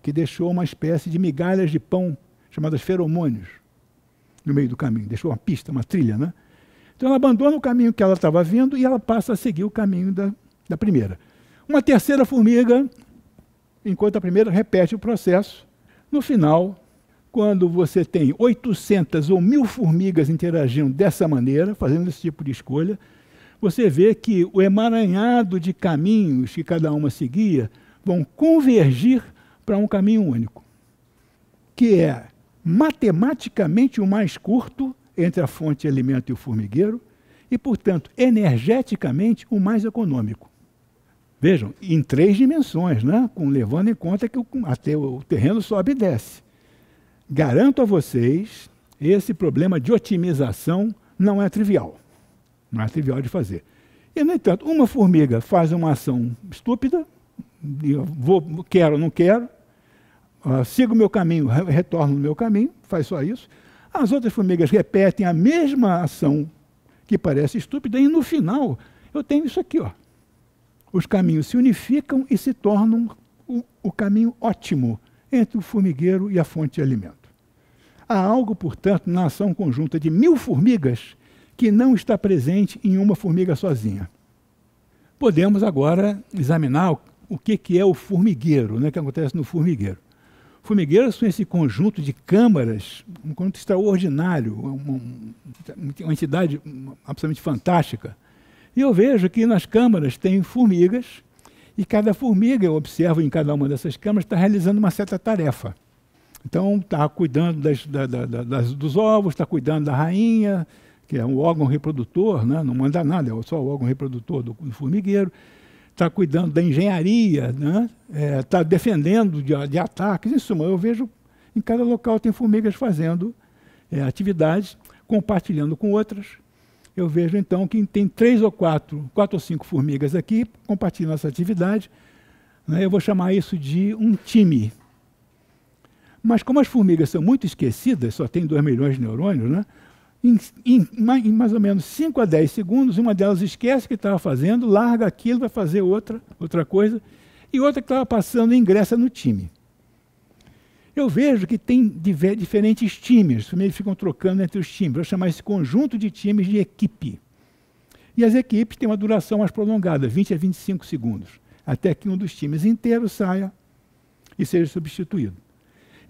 que deixou uma espécie de migalhas de pão, chamadas feromônios, no meio do caminho. Deixou uma pista, uma trilha, né? Então ela abandona o caminho que ela estava vindo e ela passa a seguir o caminho da, da primeira. Uma terceira formiga, enquanto a primeira repete o processo, no final, quando você tem 800 ou 1000 formigas interagindo dessa maneira, fazendo esse tipo de escolha, você vê que o emaranhado de caminhos que cada uma seguia vão convergir para um caminho único, que é matematicamente o mais curto entre a fonte de alimento e o formigueiro, e, portanto, energeticamente o mais econômico. Vejam, em três dimensões, né? Com, levando em conta que o, até o terreno sobe e desce. Garanto a vocês, esse problema de otimização não é trivial. Não é trivial de fazer. E, no entanto, uma formiga faz uma ação estúpida, vou, quero, não quero, uh, sigo o meu caminho, retorno no meu caminho, faz só isso. As outras formigas repetem a mesma ação que parece estúpida e, no final, eu tenho isso aqui, ó. Os caminhos se unificam e se tornam o, o caminho ótimo entre o formigueiro e a fonte de alimento. Há algo, portanto, na ação conjunta de mil formigas que não está presente em uma formiga sozinha. Podemos agora examinar o que, que é o formigueiro, né, que acontece no formigueiro. Formigueiros são esse conjunto de câmaras, um conjunto extraordinário, uma, uma entidade absolutamente fantástica, e eu vejo que nas câmaras tem formigas, e cada formiga, eu observo em cada uma dessas câmaras, está realizando uma certa tarefa. Então, está cuidando das, da, da, das, dos ovos, está cuidando da rainha, que é um órgão reprodutor, né? não manda nada, é só o órgão reprodutor do, do formigueiro. Está cuidando da engenharia, está né? é, tá defendendo de, de, ataques. Em suma, eu vejo em cada local tem formigas fazendo é, atividades, compartilhando com outras eu vejo então que tem três ou quatro, quatro ou cinco formigas aqui compartilhando essa atividade. Né? Eu vou chamar isso de um time. Mas como as formigas são muito esquecidas, só tem 2 milhões de neurônios, né? Em, em, em, mais ou menos 5 a 10 segundos, uma delas esquece o que estava fazendo, larga aquilo, vai fazer outra, outra coisa, e outra que estava passando ingressa no time. Eu vejo que tem diferentes times, eles ficam trocando entre os times. Eu chamar esse conjunto de times de equipe. E as equipes têm uma duração mais prolongada, 20 a 25 segundos, até que um dos times inteiro saia e seja substituído.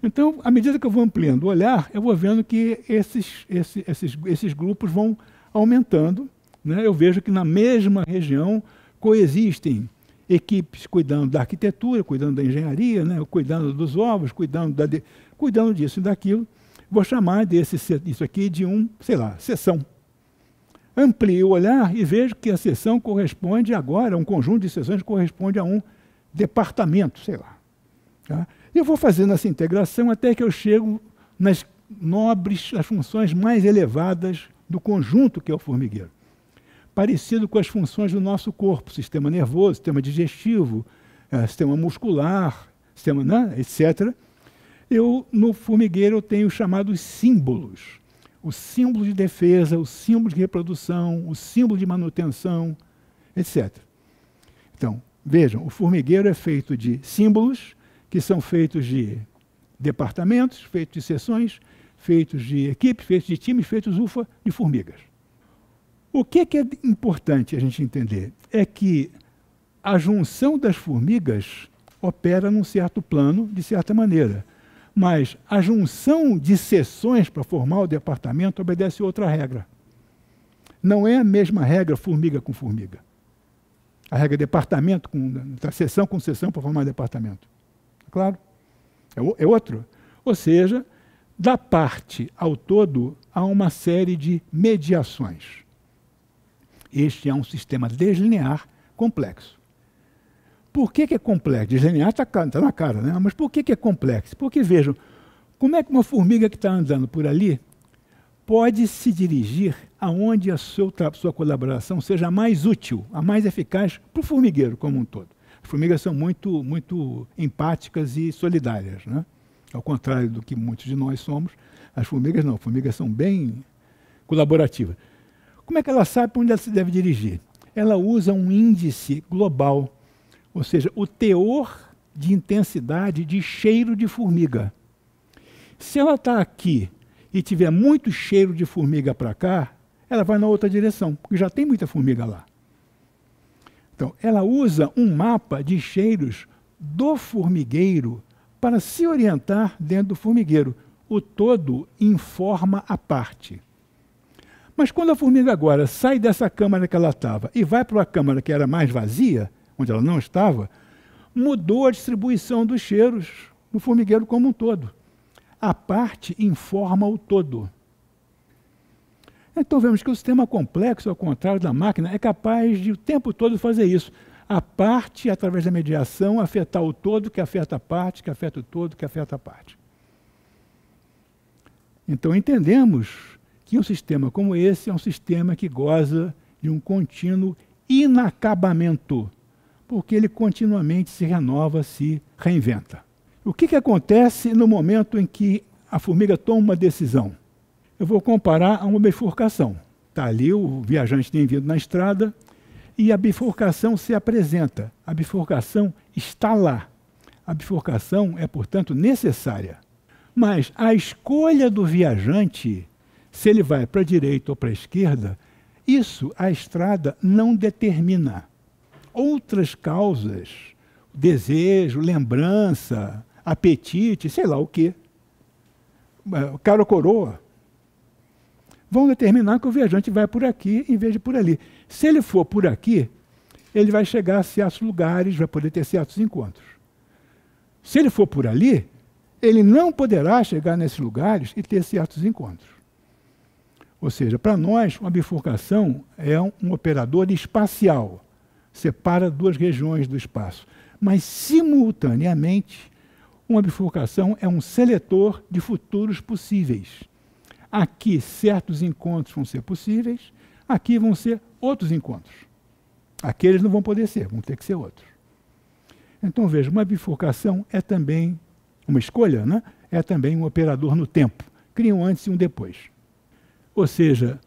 Então, à medida que eu vou ampliando o olhar, eu vou vendo que esses, esses, esses, esses grupos vão aumentando. Né? Eu vejo que na mesma região coexistem equipes cuidando da arquitetura, cuidando da engenharia, né, cuidando dos ovos, cuidando, da de, cuidando disso e daquilo. Vou chamar desse, isso aqui de um, sei lá, sessão. Amplie o olhar e vejo que a sessão corresponde agora, um conjunto de sessões corresponde a um departamento, sei lá. Tá? Eu vou fazendo essa integração até que eu chego nas nobres, as funções mais elevadas do conjunto que é o formigueiro parecido com as funções do nosso corpo, sistema nervoso, sistema digestivo, é, sistema muscular, sistema, né, etc. Eu, no formigueiro, eu tenho os chamados símbolos. O símbolo de defesa, o símbolo de reprodução, o símbolo de manutenção, etc. Então, vejam, o formigueiro é feito de símbolos, que são feitos de departamentos, feitos de sessões, feitos de equipes, feitos de times, feitos, ufa, de formigas. O que, é que é importante a gente entender? É que a junção das formigas opera num certo plano, de certa maneira. Mas a junção de seções para formar o departamento obedece outra regra. Não é a mesma regra formiga com formiga. A regra é departamento com seção com seção para formar departamento. Claro? É, o, é outro. Ou seja, da parte ao todo há uma série de mediações. Este é um sistema deslinear complexo. Por que, que é complexo? Deslinear está tá na cara, né? Mas por que, que é complexo? Porque, vejam, como é que uma formiga que está andando por ali pode se dirigir aonde a sua, sua colaboração seja a mais útil, a mais eficaz para o formigueiro como um todo? As formigas são muito, muito empáticas e solidárias, né? Ao contrário do que muitos de nós somos, as formigas não, as formigas são bem colaborativas. Como é que ela sabe para onde ela se deve dirigir? Ela usa um índice global, ou seja, o teor de intensidade de cheiro de formiga. Se ela está aqui e tiver muito cheiro de formiga para cá, ela vai na outra direção, porque já tem muita formiga lá. Então, ela usa um mapa de cheiros do formigueiro para se orientar dentro do formigueiro. O todo informa a parte. Mas quando a formiga agora sai dessa câmara que ela estava e vai para uma câmara que era mais vazia, onde ela não estava, mudou a distribuição dos cheiros no formigueiro como um todo. A parte informa o todo. Então vemos que o sistema complexo, ao contrário da máquina, é capaz de o tempo todo fazer isso. A parte, através da mediação, afetar o todo, que afeta a parte, que afeta o todo, que afeta a parte. Então entendemos que um sistema como esse é um sistema que goza de um contínuo inacabamento, porque ele continuamente se renova, se reinventa. O que, que acontece no momento em que a formiga toma uma decisão? Eu vou comparar a uma bifurcação. Está ali, o viajante tem vindo na estrada e a bifurcação se apresenta. A bifurcação está lá. A bifurcação é, portanto, necessária. Mas a escolha do viajante se ele vai para a direita ou para a esquerda, isso a estrada não determina. Outras causas, desejo, lembrança, apetite, sei lá o quê, eh, caro coroa, vão determinar que o viajante vai por aqui em vez de por ali. Se ele for por aqui, ele vai chegar a certos lugares, vai poder ter certos encontros. Se ele for por ali, ele não poderá chegar nesses lugares e ter certos encontros. Ou seja, para nós, uma bifurcação é um, um operador espacial, separa duas regiões do espaço. Mas, simultaneamente, uma bifurcação é um seletor de futuros possíveis. Aqui, certos encontros vão ser possíveis, aqui vão ser outros encontros. Aqueles não vão poder ser, vão ter que ser outros. Então, veja, uma bifurcação é também, uma escolha, né? é também um operador no tempo. Cria um antes e um depois. Ou seja,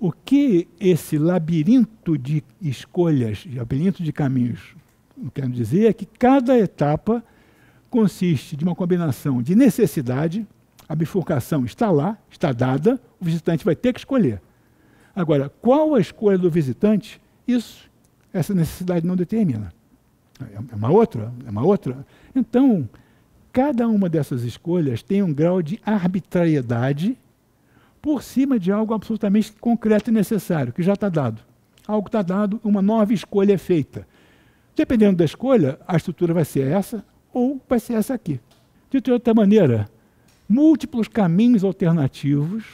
o que esse labirinto de escolhas, labirinto de caminhos, quero dizer é que cada etapa consiste de uma combinação de necessidade, a bifurcação está lá, está dada, o visitante vai ter que escolher. Agora, qual a escolha do visitante? Isso, essa necessidade não determina. É, é uma outra, é uma outra. Então, cada uma dessas escolhas tem um grau de arbitrariedade por cima de algo absolutamente concreto e necessário, que já está dado. Algo está dado, uma nova escolha é feita. Dependendo da escolha, a estrutura vai ser essa ou vai ser essa aqui. Dito de outra maneira, múltiplos caminhos alternativos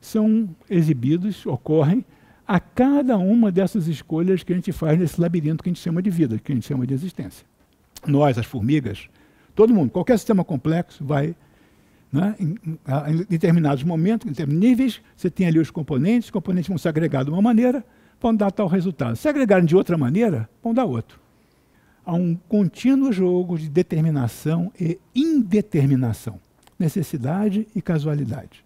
são exibidos, ocorrem, a cada uma dessas escolhas que a gente faz nesse labirinto que a gente chama de vida, que a gente chama de existência. Nós, as formigas, todo mundo, qualquer sistema complexo vai né? Em, em, determinados momentos, em determinados níveis, você tem ali os componentes, os componentes vão se agregar de uma maneira, vão dar tal resultado. Se agregarem de outra maneira, vão dar outro. Há um contínuo jogo de determinação e indeterminação, necessidade e casualidade.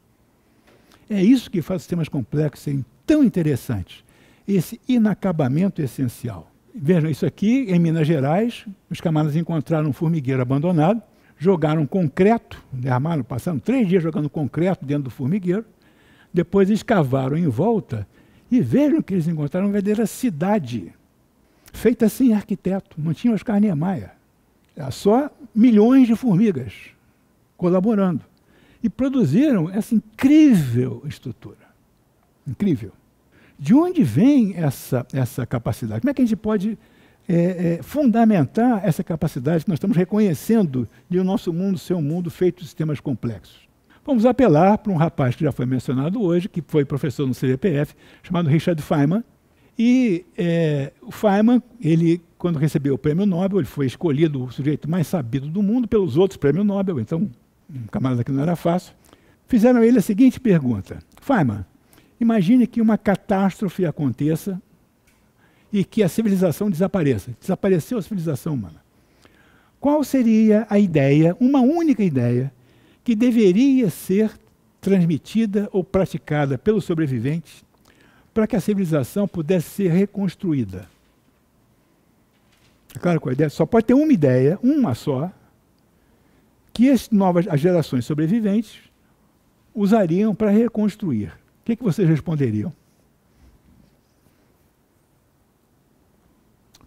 É isso que faz os sistemas complexos serem tão interessantes, esse inacabamento essencial. Vejam, isso aqui em Minas Gerais, os camaradas encontraram um formigueiro abandonado, jogaram concreto, derramaram, passaram três dias jogando concreto dentro do formigueiro, depois escavaram em volta e vejam que eles encontraram uma verdadeira cidade, feita sem arquiteto, não tinha Oscar Niemeyer, era só milhões de formigas colaborando. E produziram essa incrível estrutura. Incrível. De onde vem essa, essa capacidade? Como é que a gente pode é, é, fundamentar essa capacidade que nós estamos reconhecendo de o nosso mundo ser um mundo feito de sistemas complexos. Vamos apelar para um rapaz que já foi mencionado hoje, que foi professor no CDPF, chamado Richard Feynman. E é, o Feynman, ele, quando recebeu o prêmio Nobel, ele foi escolhido o sujeito mais sabido do mundo pelos outros prêmios Nobel, então um camarada que não era fácil. Fizeram a ele a seguinte pergunta: Feynman, imagine que uma catástrofe aconteça e que a civilização desapareça. Desapareceu a civilização humana. Qual seria a ideia, uma única ideia, que deveria ser transmitida ou praticada pelos sobreviventes para que a civilização pudesse ser reconstruída? É claro qual a ideia? Só pode ter uma ideia, uma só, que as novas as gerações sobreviventes usariam para reconstruir. O que, é que vocês responderiam?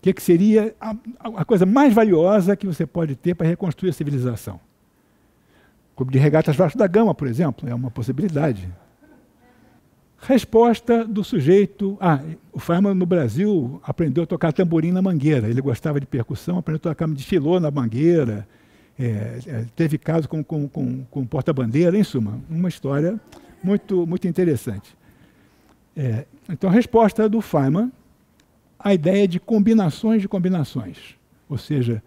que, é que seria a, a, coisa mais valiosa que você pode ter para reconstruir a civilização. O clube de regatas Vasco da Gama, por exemplo, é uma possibilidade. Resposta do sujeito. Ah, o Feynman no Brasil aprendeu a tocar tamborim na mangueira. Ele gostava de percussão, aprendeu a tocar de filô na mangueira. É, é, teve caso com, com, com, com porta-bandeira, em suma, uma história muito, muito interessante. É, então, a resposta do Feynman a ideia de combinações de combinações. Ou seja,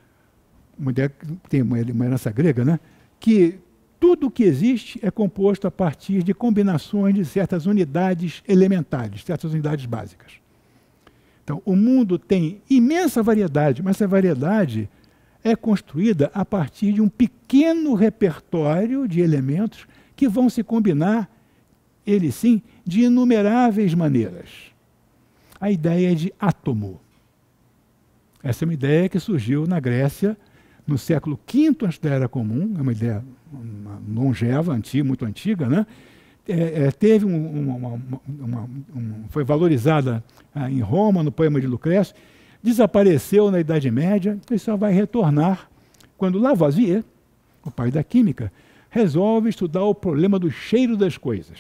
uma ideia que tem uma, herança grega, né? que tudo que existe é composto a partir de combinações de certas unidades elementares, certas unidades básicas. Então, o mundo tem imensa variedade, mas essa variedade é construída a partir de um pequeno repertório de elementos que vão se combinar, ele sim, de inumeráveis maneiras a ideia de átomo. Essa é uma ideia que surgiu na Grécia no século V antes da Era Comum, é uma ideia longeva, antiga, muito antiga, né? É, é, teve um, uma, uma, um, foi valorizada ah, em Roma no poema de Lucrécio, desapareceu na Idade Média e só vai retornar quando Lavoisier, o pai da química, resolve estudar o problema do cheiro das coisas.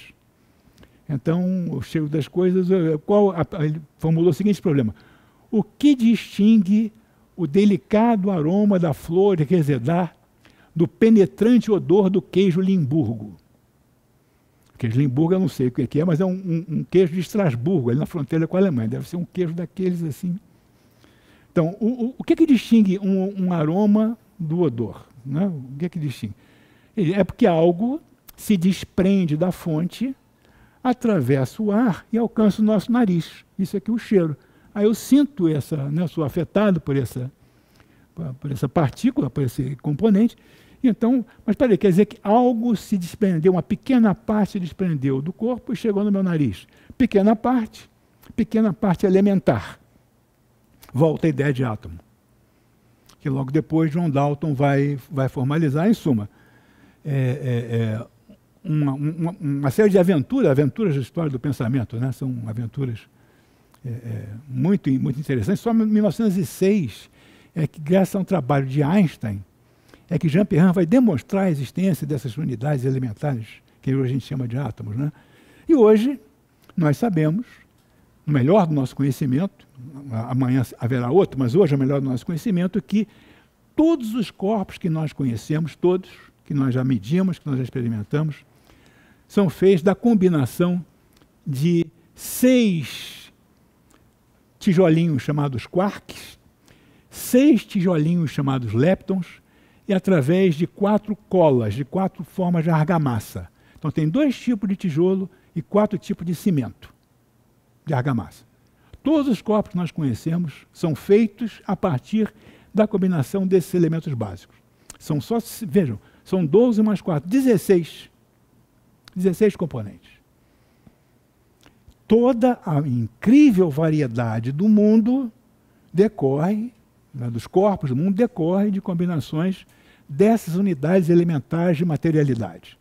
Então, o cheiro das coisas, eh, qual, ele formulou o seguinte problema: o que distingue o delicado aroma da flor de resedar do penetrante odor do queijo Limburgo? Queijo Limburgo, eu não sei o é que é, mas é um, um, um queijo de Estrasburgo, ali na fronteira com a Alemanha. Deve ser um queijo daqueles assim. Então, o, o, o que é que distingue um, um aroma do odor? Né? O que é que distingue? É porque algo se desprende da fonte atravessa o ar e alcança o nosso nariz. Isso aqui é o cheiro. Aí eu sinto essa, né, sou afetado por essa, por essa partícula, por esse componente. Então, mas peraí, quer dizer que algo se desprendeu, uma pequena parte se desprendeu do corpo e chegou no meu nariz. Pequena parte, pequena parte elementar. Volta a ideia de átomo. Que logo depois John Dalton vai, vai formalizar, em suma. É, é, é, uma, uma, uma, série de aventuras, aventuras da história do pensamento, né? são aventuras é, é, muito, muito interessantes. Só em 1906 é que, graças a um trabalho de Einstein, é que Jean Perrin vai demonstrar a existência dessas unidades elementares, que hoje a gente chama de átomos. Né? E hoje nós sabemos, no melhor do nosso conhecimento, amanhã haverá outro, mas hoje é o melhor do nosso conhecimento, que todos os corpos que nós conhecemos, todos, que nós já medimos, que nós já experimentamos, são feitos da combinação de seis tijolinhos chamados quarks, seis tijolinhos chamados leptons e através de quatro colas, de quatro formas de argamassa. Então tem dois tipos de tijolo e quatro tipos de cimento de argamassa. Todos os corpos que nós conhecemos são feitos a partir da combinação desses elementos básicos. São só, vejam, são 12 mais 4, 16. 16 componentes. Toda a incrível variedade do mundo decorre, né, dos corpos do mundo, decorre de combinações dessas unidades elementares de materialidade.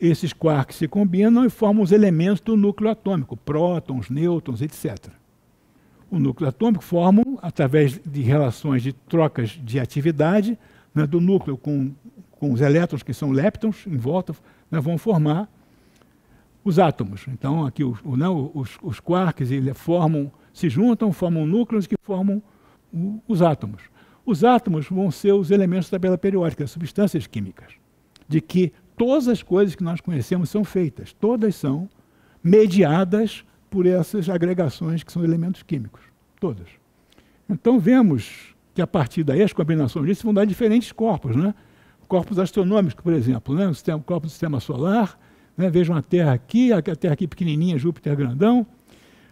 Esses quarks se combinam e formam os elementos do núcleo atômico, prótons, nêutrons, etc. O núcleo atômico forma, através de relações de trocas de atividade, né, do núcleo com, com os elétrons, que são leptons, em volta, né, vão formar os átomos. Então, aqui os, não, né, os, os quarks formam, se juntam, formam núcleos que formam o, os átomos. Os átomos vão ser os elementos da tabela periódica, as substâncias químicas, de que todas as coisas que nós conhecemos são feitas, todas são mediadas por essas agregações que são elementos químicos, todas. Então vemos que a partir daí as combinações disso vão dar diferentes corpos, né? Corpos astronômicos, por exemplo, né? O corpo do sistema solar, né? Vejam a Terra aqui, a Terra aqui pequenininha, Júpiter grandão.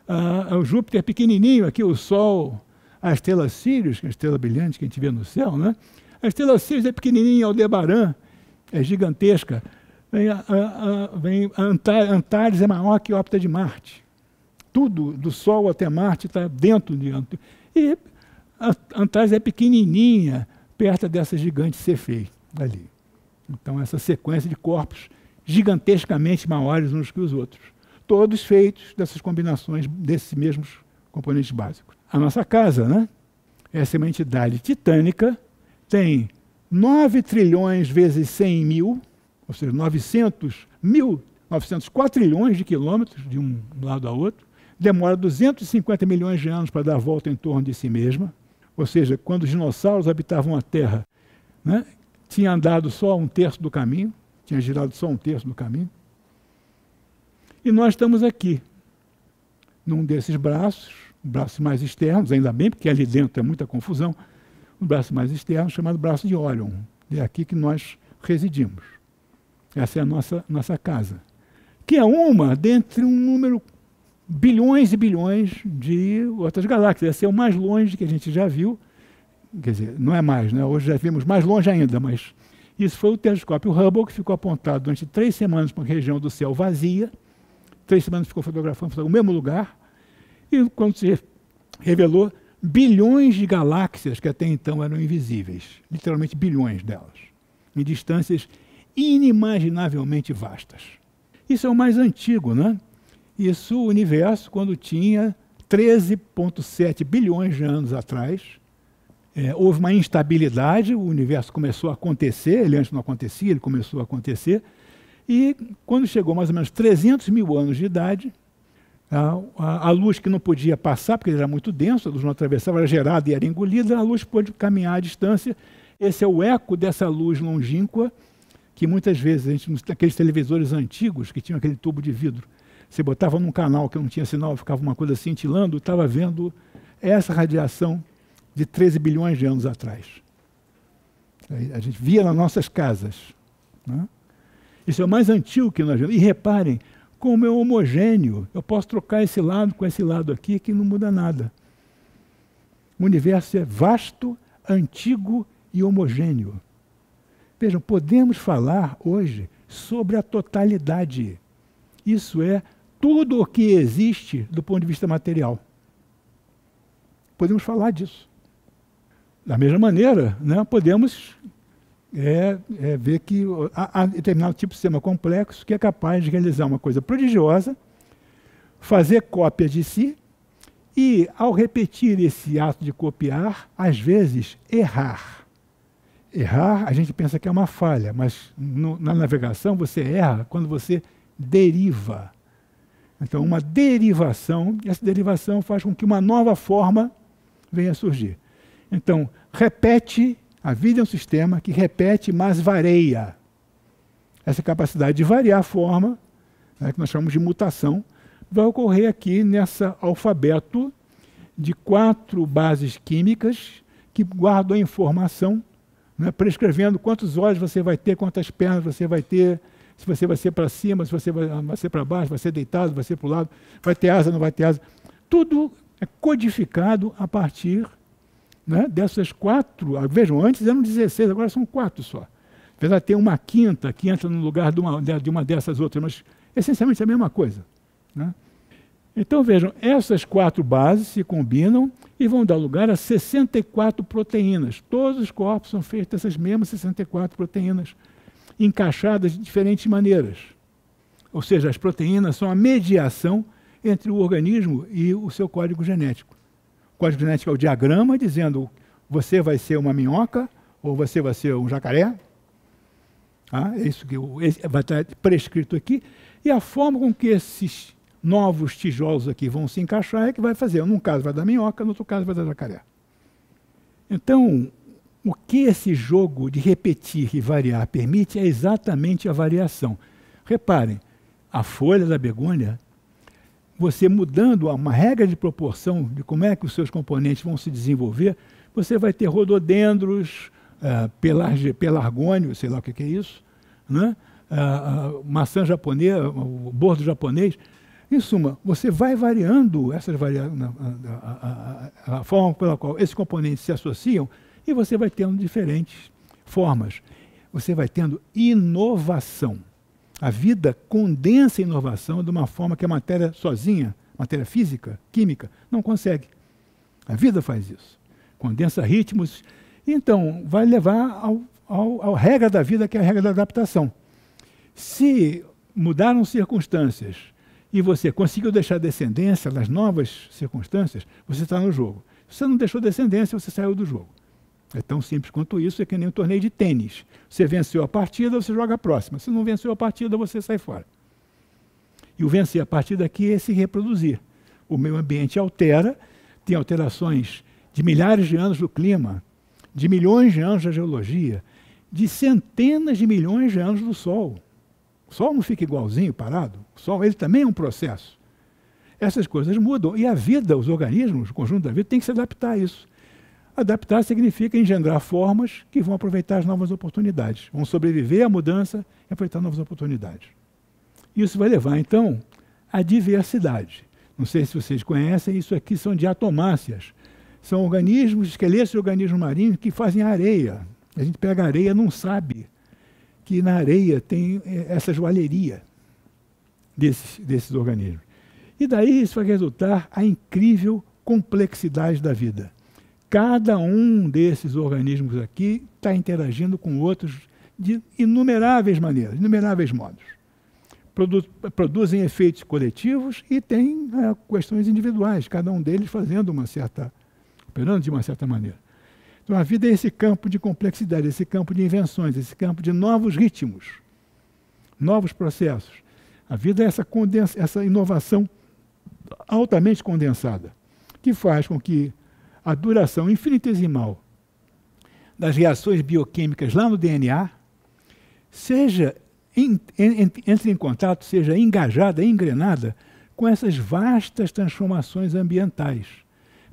Ah, o Júpiter pequenininho, aqui o Sol, a estrela Sirius, que é a estrela brilhante que a gente vê no céu. Né? A estrela Sirius é pequenininha, Aldebaran é gigantesca. Vem, a, a, a, vem Antares é maior que a órbita de Marte. Tudo, do Sol até Marte, está dentro de Antares. E Antares é pequenininha, perto dessa gigante Cefei, ali. Então, essa sequência de corpos gigantescamente maiores uns que os outros. Todos feitos dessas combinações desses mesmos componentes básicos. A nossa casa, né? Essa é uma entidade titânica, tem 9 trilhões vezes 100 mil, ou seja, 900 mil, 904 trilhões de quilômetros de um lado a outro, demora 250 milhões de anos para dar a volta em torno de si mesma, ou seja, quando os dinossauros habitavam a Terra, né, tinha andado só um terço do caminho, tinha girado só um terço do caminho. E nós estamos aqui, num desses braços, braços mais externos, ainda bem, porque ali dentro é muita confusão, um braço mais externo chamado braço de Orion. É aqui que nós residimos. Essa é a nossa, nossa casa. Que é uma dentre um número bilhões e bilhões de outras galáxias. Esse é o mais longe que a gente já viu. Quer dizer, não é mais, né? Hoje já vimos mais longe ainda, mas isso foi o telescópio Hubble, que ficou apontado durante três semanas para uma região do céu vazia. Três semanas ficou fotografando o mesmo lugar. E quando se revelou, bilhões de galáxias que até então eram invisíveis literalmente bilhões delas em distâncias inimaginavelmente vastas. Isso é o mais antigo, né? Isso o universo, quando tinha 13,7 bilhões de anos atrás, é, houve uma instabilidade, o universo começou a acontecer, ele antes não acontecia, ele começou a acontecer, e quando chegou mais ou menos 300 mil anos de idade, a, a, a luz que não podia passar, porque ele era muito denso, a luz não atravessava, era gerada e era engolida, a luz pôde caminhar à distância. Esse é o eco dessa luz longínqua, que muitas vezes, a gente, aqueles televisores antigos que tinham aquele tubo de vidro, você botava num canal que não tinha sinal, ficava uma coisa cintilando, estava vendo essa radiação de 13 bilhões de anos atrás. A gente via nas nossas casas. Né? Isso é o mais antigo que nós vemos. E reparem, como é homogêneo, eu posso trocar esse lado com esse lado aqui que não muda nada. O universo é vasto, antigo e homogêneo. Vejam, podemos falar hoje sobre a totalidade. Isso é tudo o que existe do ponto de vista material. Podemos falar disso. Da mesma maneira, né, podemos é, é, ver que há, há determinado tipo de sistema complexo que é capaz de realizar uma coisa prodigiosa, fazer cópia de si e, ao repetir esse ato de copiar, às vezes errar. Errar, a gente pensa que é uma falha, mas no, na navegação você erra quando você deriva. Então, uma derivação, e essa derivação faz com que uma nova forma venha a surgir. Então, repete, a vida é um sistema que repete, mas varia. Essa capacidade de variar a forma, né, que nós chamamos de mutação, vai ocorrer aqui nessa alfabeto de quatro bases químicas que guardam a informação, né, prescrevendo quantos olhos você vai ter, quantas pernas você vai ter, se você vai ser para cima, se você vai ser para baixo, vai ser deitado, vai ser para o lado, vai ter asa, não vai ter asa. Tudo é codificado a partir né? Dessas quatro, ah, vejam, antes eram 16, agora são quatro só. Apesar de ter uma quinta que entra no lugar de uma, de uma dessas outras, mas essencialmente é a mesma coisa. Né? Então vejam, essas quatro bases se combinam e vão dar lugar a 64 proteínas. Todos os corpos são feitos dessas mesmas 64 proteínas, encaixadas de diferentes maneiras. Ou seja, as proteínas são a mediação entre o organismo e o seu código genético quadrinética é o diagrama dizendo você vai ser uma minhoca ou você vai ser um jacaré. Ah, é isso que eu, vai estar prescrito aqui. E a forma com que esses novos tijolos aqui vão se encaixar é que vai fazer. Num caso vai dar minhoca, no outro caso vai dar jacaré. Então, o que esse jogo de repetir e variar permite é exatamente a variação. Reparem, a folha da begônia você mudando uma regra de proporção de como é que os seus componentes vão se desenvolver, você vai ter rododendros, uh, pelargônio, sei lá o que, que é isso, né? Uh, uh, maçã japonesa, bordo japonês. Em suma, você vai variando essas varia a, a, a, forma pela qual esses componentes se associam e você vai tendo diferentes formas. Você vai tendo inovação. A vida condensa a inovação de uma forma que a matéria sozinha, matéria física, química, não consegue. A vida faz isso. Condensa ritmos. Então, vai levar à ao regra da vida, que é a regra da adaptação. Se mudaram circunstâncias e você conseguiu deixar descendência nas novas circunstâncias, você está no jogo. Se você não deixou descendência, você saiu do jogo. É tão simples quanto isso, é que nem um torneio de tênis. Você venceu a partida, você joga a próxima. Se não venceu a partida, você sai fora. E o vencer a partida aqui é se reproduzir. O meio ambiente altera, tem alterações de milhares de anos do clima, de milhões de anos da geologia, de centenas de milhões de anos do Sol. O Sol não fica igualzinho, parado. O Sol ele também é um processo. Essas coisas mudam. E a vida, os organismos, o conjunto da vida, tem que se adaptar a isso. Adaptar significa engendrar formas que vão aproveitar as novas oportunidades, vão sobreviver à mudança e aproveitar novas oportunidades. Isso vai levar, então, à diversidade. Não sei se vocês conhecem, isso aqui são diatomáceas. São organismos, esqueletos de organismos marinhos que fazem areia. A gente pega areia não sabe que na areia tem eh, essa joalheria desses, desses organismos. E daí isso vai resultar a incrível complexidade da vida cada um desses organismos aqui está interagindo com outros de inumeráveis maneiras, inumeráveis modos. Produ produzem efeitos coletivos e têm é, questões individuais, cada um deles fazendo uma certa, operando de uma certa maneira. Então a vida é esse campo de complexidade, esse campo de invenções, esse campo de novos ritmos, novos processos. A vida é essa, essa inovação altamente condensada, que faz com que a duração infinitesimal das reações bioquímicas lá no DNA, seja in, en, entre em contato, seja engajada, engrenada com essas vastas transformações ambientais.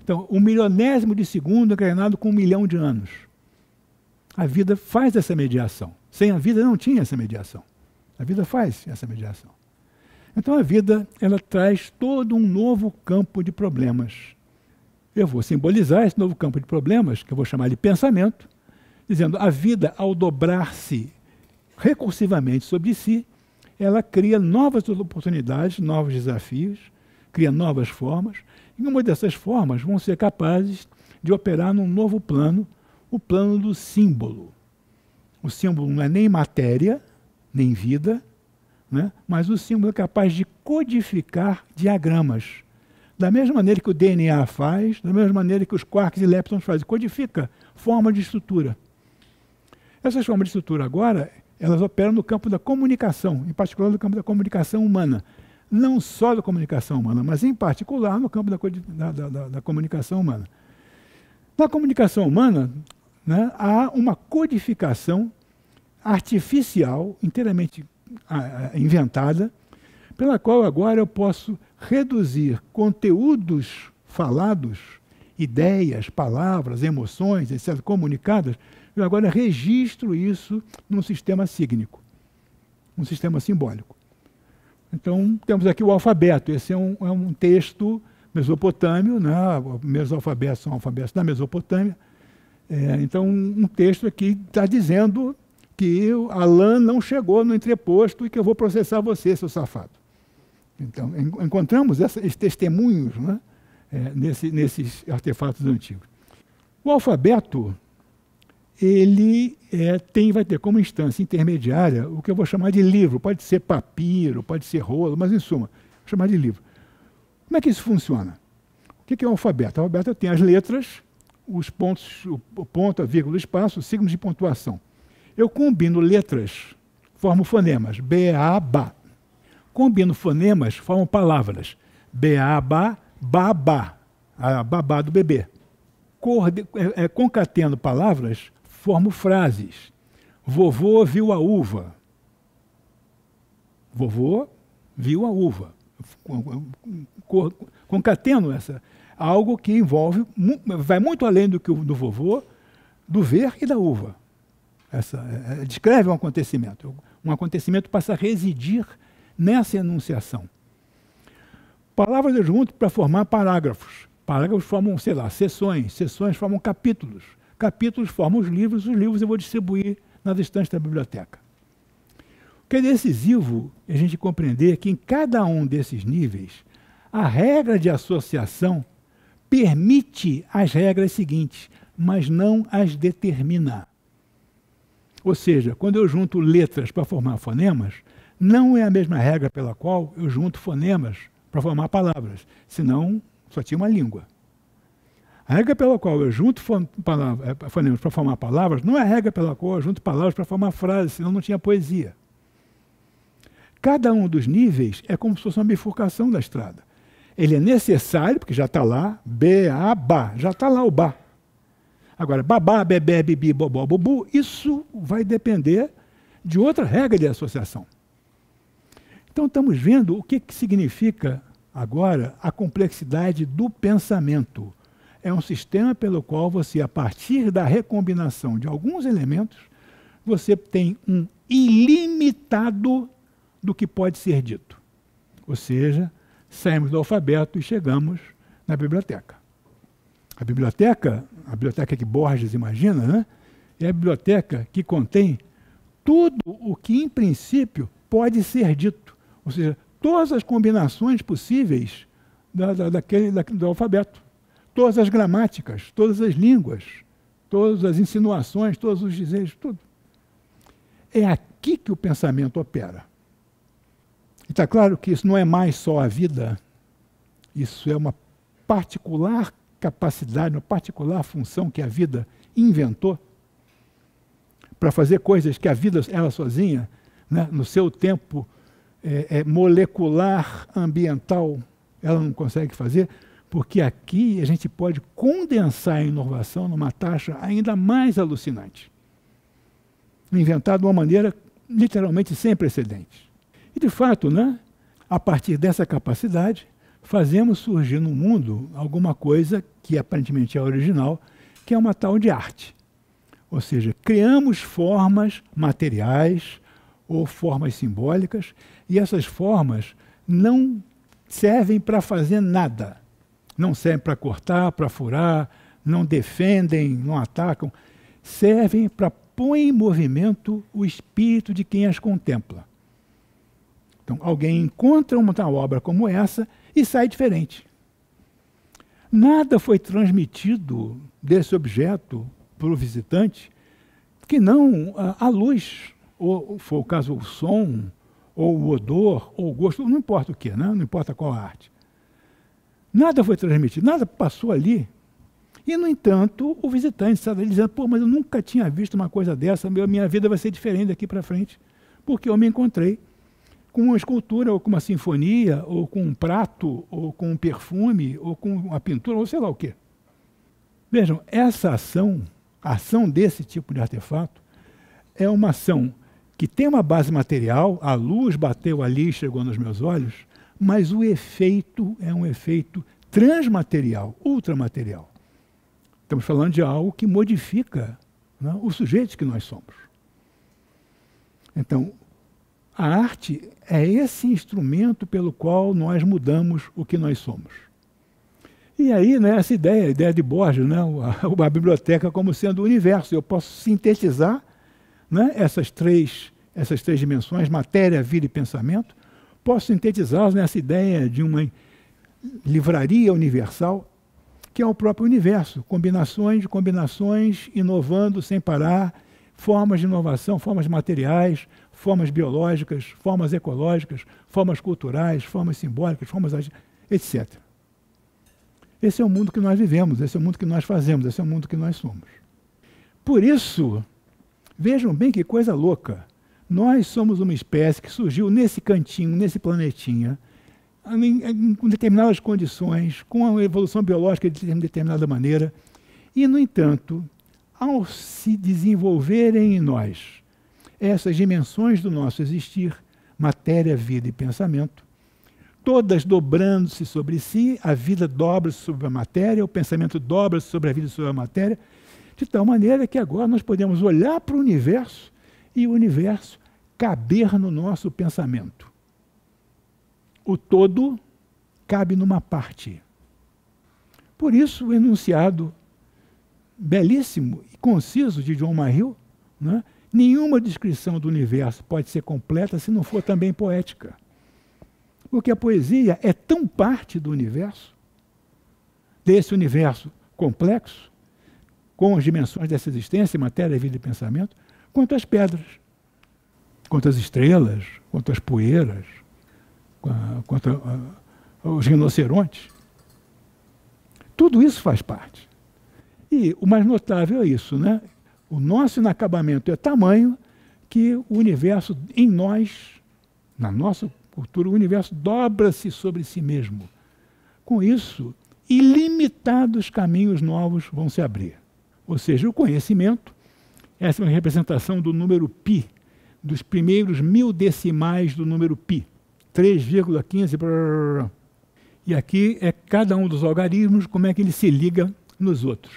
Então, um milionésimo de segundo é engrenado com um milhão de anos. A vida faz essa mediação. Sem a vida não tinha essa mediação. A vida faz essa mediação. Então a vida ela traz todo um novo campo de problemas eu vou simbolizar esse novo campo de problemas, que eu vou chamar de pensamento, dizendo a vida, ao dobrar-se recursivamente sobre si, ela cria novas oportunidades, novos desafios, cria novas formas, e uma dessas formas vão ser capazes de operar num novo plano, o plano do símbolo. O símbolo não é nem matéria, nem vida, né? mas o símbolo é capaz de codificar diagramas da mesma maneira que o DNA faz, da mesma maneira que os quarks e leptons fazem, codifica forma de estrutura. Essas formas de estrutura agora, elas operam no campo da comunicação, em particular no campo da comunicação humana. Não só da comunicação humana, mas em particular no campo da, da, da, da comunicação humana. Na comunicação humana, né, há uma codificação artificial, inteiramente ah, ah, inventada, pela qual agora eu posso reduzir conteúdos falados, ideias, palavras, emoções, etc., comunicadas, eu agora registro isso num sistema sígnico, num sistema simbólico. Então, temos aqui o alfabeto. Esse é um, é um texto mesopotâmio, né? os alfabetos são alfabetos da Mesopotâmia. É, então, um texto aqui está dizendo que Alain não chegou no entreposto e que eu vou processar você, seu safado. Então, en encontramos essa, esses testemunhos né, é, nesse, nesses artefatos antigos. O alfabeto ele é, tem, vai ter como instância intermediária o que eu vou chamar de livro. Pode ser papiro, pode ser rolo, mas em suma, vou chamar de livro. Como é que isso funciona? O que é o alfabeto? O alfabeto tem as letras, os pontos, o ponto, a vírgula, o espaço, os signos de pontuação. Eu combino letras, formo fonemas, B, A, B combinam fonemas, formam palavras. Beabá, babá, a babá do bebê. Corde, é, é, concatendo palavras, formo frases. Vovô viu a uva. Vovô viu a uva. Concatendo essa. Algo que envolve, vai muito além do que o do vovô, do ver e da uva. Essa, é, é descreve um acontecimento. Um acontecimento passa a residir nessa enunciação. Palavras junto para formar parágrafos. Parágrafos formam, sei lá, sessões. Sessões formam capítulos. Capítulos formam os livros. Os livros eu vou distribuir nas estantes da biblioteca. O que é decisivo é a gente compreender é que em cada um desses níveis, a regra de associação permite as regras seguintes, mas não as determina. Ou seja, quando eu junto letras para formar fonemas, não é a mesma regra pela qual eu junto fonemas para formar palavras, senão só tinha uma língua. A regra pela qual eu junto eh, fonemas para formar palavras não é a regra pela qual eu junto palavras para formar frases, senão não tinha poesia. Cada um dos níveis é como se fosse uma bifurcação da estrada. Ele é necessário, porque já está lá, B, A, Bá, já está lá o Bá. Agora, babá, bebê, bibi, bobó, bubu, isso vai depender de outra regra de associação. Então estamos vendo o que, que significa agora a complexidade do pensamento. É um sistema pelo qual você, a partir da recombinação de alguns elementos, você tem um ilimitado do que pode ser dito. Ou seja, saímos do alfabeto e chegamos na biblioteca. A biblioteca, a biblioteca que Borges imagina, né, é a biblioteca que contém tudo o que, em princípio, pode ser dito. Ou seja, todas as combinações possíveis da, da, daquele, da, do alfabeto. Todas as gramáticas, todas as línguas, todas as insinuações, todos os desejos, tudo. É aqui que o pensamento opera. Está claro que isso não é mais só a vida, isso é uma particular capacidade, uma particular função que a vida inventou para fazer coisas que a vida, ela sozinha, né, no seu tempo é, é, molecular ambiental, ela não consegue fazer, porque aqui a gente pode condensar a inovação numa taxa ainda mais alucinante. inventado de uma maneira literalmente sem precedentes. E de fato, né, a partir dessa capacidade, fazemos surgir no mundo alguma coisa que aparentemente é original, que é uma tal de arte. Ou seja, criamos formas materiais ou formas simbólicas e essas formas não servem para fazer nada. Não servem para cortar, para furar, não defendem, não atacam. Servem para pôr em movimento o espírito de quem as contempla. Então, alguém encontra uma obra como essa e sai diferente. Nada foi transmitido desse objeto para o visitante que não a, a luz, ou, ou foi o caso o som, ou o odor, ou o gosto, não importa o que, né? não importa qual arte. Nada foi transmitido, nada passou ali. E, no entanto, o visitante está dizendo, pô, mas eu nunca tinha visto uma coisa dessa, minha vida vai ser diferente daqui para frente, porque eu me encontrei com uma escultura, ou com uma sinfonia, ou com um prato, ou com um perfume, ou com uma pintura, ou sei lá o quê. Vejam, essa ação, a ação desse tipo de artefato, é uma ação que tem uma base material, a luz bateu ali e chegou nos meus olhos, mas o efeito é um efeito transmaterial, ultramaterial. Estamos falando de algo que modifica né, o sujeito que nós somos. Então, a arte é esse instrumento pelo qual nós mudamos o que nós somos. E aí, né, essa ideia, a ideia de Borges, né, a, [laughs] a biblioteca como sendo o universo, eu posso sintetizar né, essas, três, essas três dimensões, matéria, vida e pensamento, posso sintetizá-las nessa ideia de uma livraria universal, que é o próprio universo, combinações de combinações, inovando sem parar, formas de inovação, formas materiais, formas biológicas, formas ecológicas, formas culturais, formas simbólicas, formas etc. Esse é o mundo que nós vivemos, esse é o mundo que nós fazemos, esse é o mundo que nós somos. Por isso, Vejam bem que coisa louca. Nós somos uma espécie que surgiu nesse cantinho, nesse planetinha, em, em determinadas condições, com a evolução biológica de determinada maneira. E, no entanto, ao se desenvolverem em nós essas dimensões do nosso existir, matéria, vida e pensamento, todas dobrando-se sobre si, a vida dobra sobre a matéria, o pensamento dobra sobre a vida e sobre a matéria, de tal maneira que agora nós podemos olhar para o universo e o universo caber no nosso pensamento. O todo cabe numa parte. Por isso, o enunciado belíssimo e conciso de John Mahill, né? nenhuma descrição do universo pode ser completa se não for também poética. Porque a poesia é tão parte do universo, desse universo complexo, com as dimensões dessa existência, matéria, vida e pensamento, quanto às pedras, quanto às estrelas, quanto às poeiras, quanto aos rinocerontes. Tudo isso faz parte. E o mais notável é isso, né? O nosso inacabamento é tamanho que o universo em nós, na nossa cultura, o universo dobra-se sobre si mesmo. Com isso, ilimitados caminhos novos vão se abrir. Ou seja, o conhecimento, essa é uma representação do número π, dos primeiros mil decimais do número π, 3,15. E aqui é cada um dos algarismos, como é que ele se liga nos outros.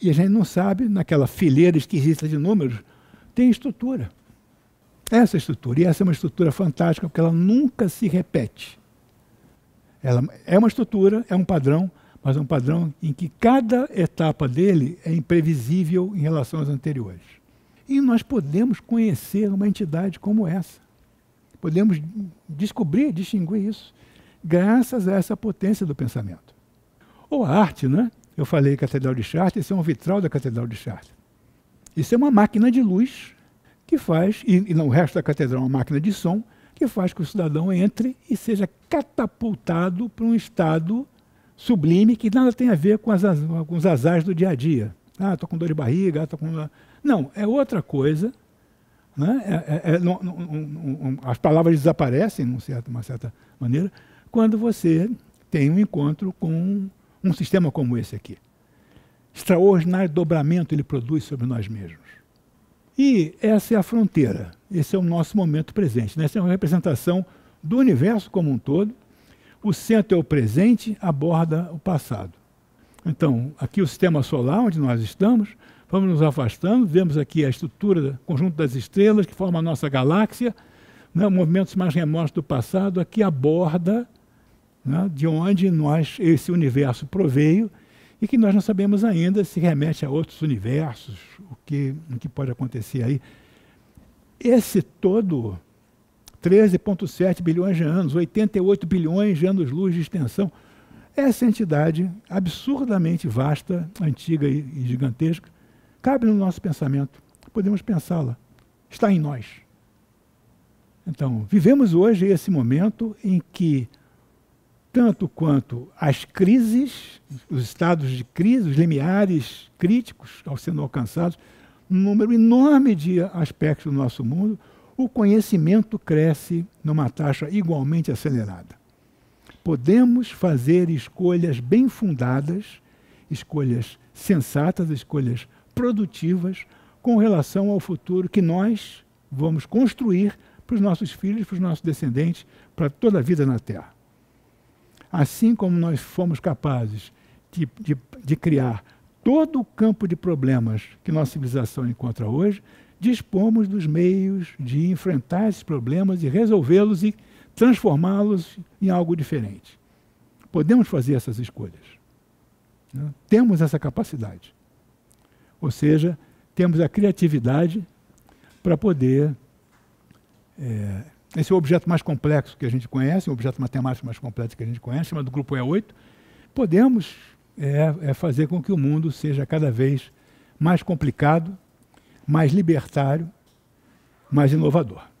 E a gente não sabe, naquela fileira esquisita de números, tem estrutura. Essa estrutura, e essa é uma estrutura fantástica, porque ela nunca se repete. Ela é uma estrutura, é um padrão, mas é um padrão em que cada etapa dele é imprevisível em relação às anteriores. E nós podemos conhecer uma entidade como essa. Podemos descobrir, distinguir isso, graças a essa potência do pensamento. Ou a arte, né? Eu falei Catedral de Chartres, isso é um vitral da Catedral de Chartres. Isso é uma máquina de luz que faz, e, e no resto da catedral é uma máquina de som, que faz que o cidadão entre e seja catapultado para um estado sublime que nada tem a ver com, as, com os azares do dia a dia. Ah, estou com dor de barriga, estou com. Não, é outra coisa. Né? É, é, é, não, não, não, as palavras desaparecem, de certo, uma certa maneira, quando você tem um encontro com um, um sistema como esse aqui. Extraordinário dobramento ele produz sobre nós mesmos. E essa é a fronteira, esse é o nosso momento presente. Né? Essa é uma representação do universo como um todo, o centro é o presente, aborda o passado. Então, aqui o sistema solar, onde nós estamos, vamos nos afastando, vemos aqui a estrutura, o conjunto das estrelas que forma a nossa galáxia, né, movimentos mais remotos do passado, aqui aborda né, de onde nós esse universo proveio e que nós não sabemos ainda se remete a outros universos, o que, o que pode acontecer aí. Esse todo 13,7 bilhões de anos, 88 bilhões de anos-luz de extensão. Essa entidade absurdamente vasta, antiga e, e gigantesca, cabe no nosso pensamento. Podemos pensá-la. Está em nós. Então, vivemos hoje esse momento em que, tanto quanto as crises, os estados de crise, os limiares críticos ao sendo alcançados, um número enorme de aspectos do nosso mundo, o conhecimento cresce numa taxa igualmente acelerada. Podemos fazer escolhas bem fundadas, escolhas sensatas, escolhas produtivas com relação ao futuro que nós vamos construir para os nossos filhos, para os nossos descendentes, para toda a vida na Terra. Assim como nós fomos capazes de, de, de criar todo o campo de problemas que nossa civilização encontra hoje, dispomos dos meios de enfrentar esses problemas e resolvê-los e transformá-los em algo diferente. Podemos fazer essas escolhas. Né? Temos essa capacidade. Ou seja, temos a criatividade para poder. É, esse é o objeto mais complexo que a gente conhece, o objeto matemático mais complexo que a gente conhece, chamado grupo E8. Podemos é, é fazer com que o mundo seja cada vez mais complicado mais libertário, mais inovador.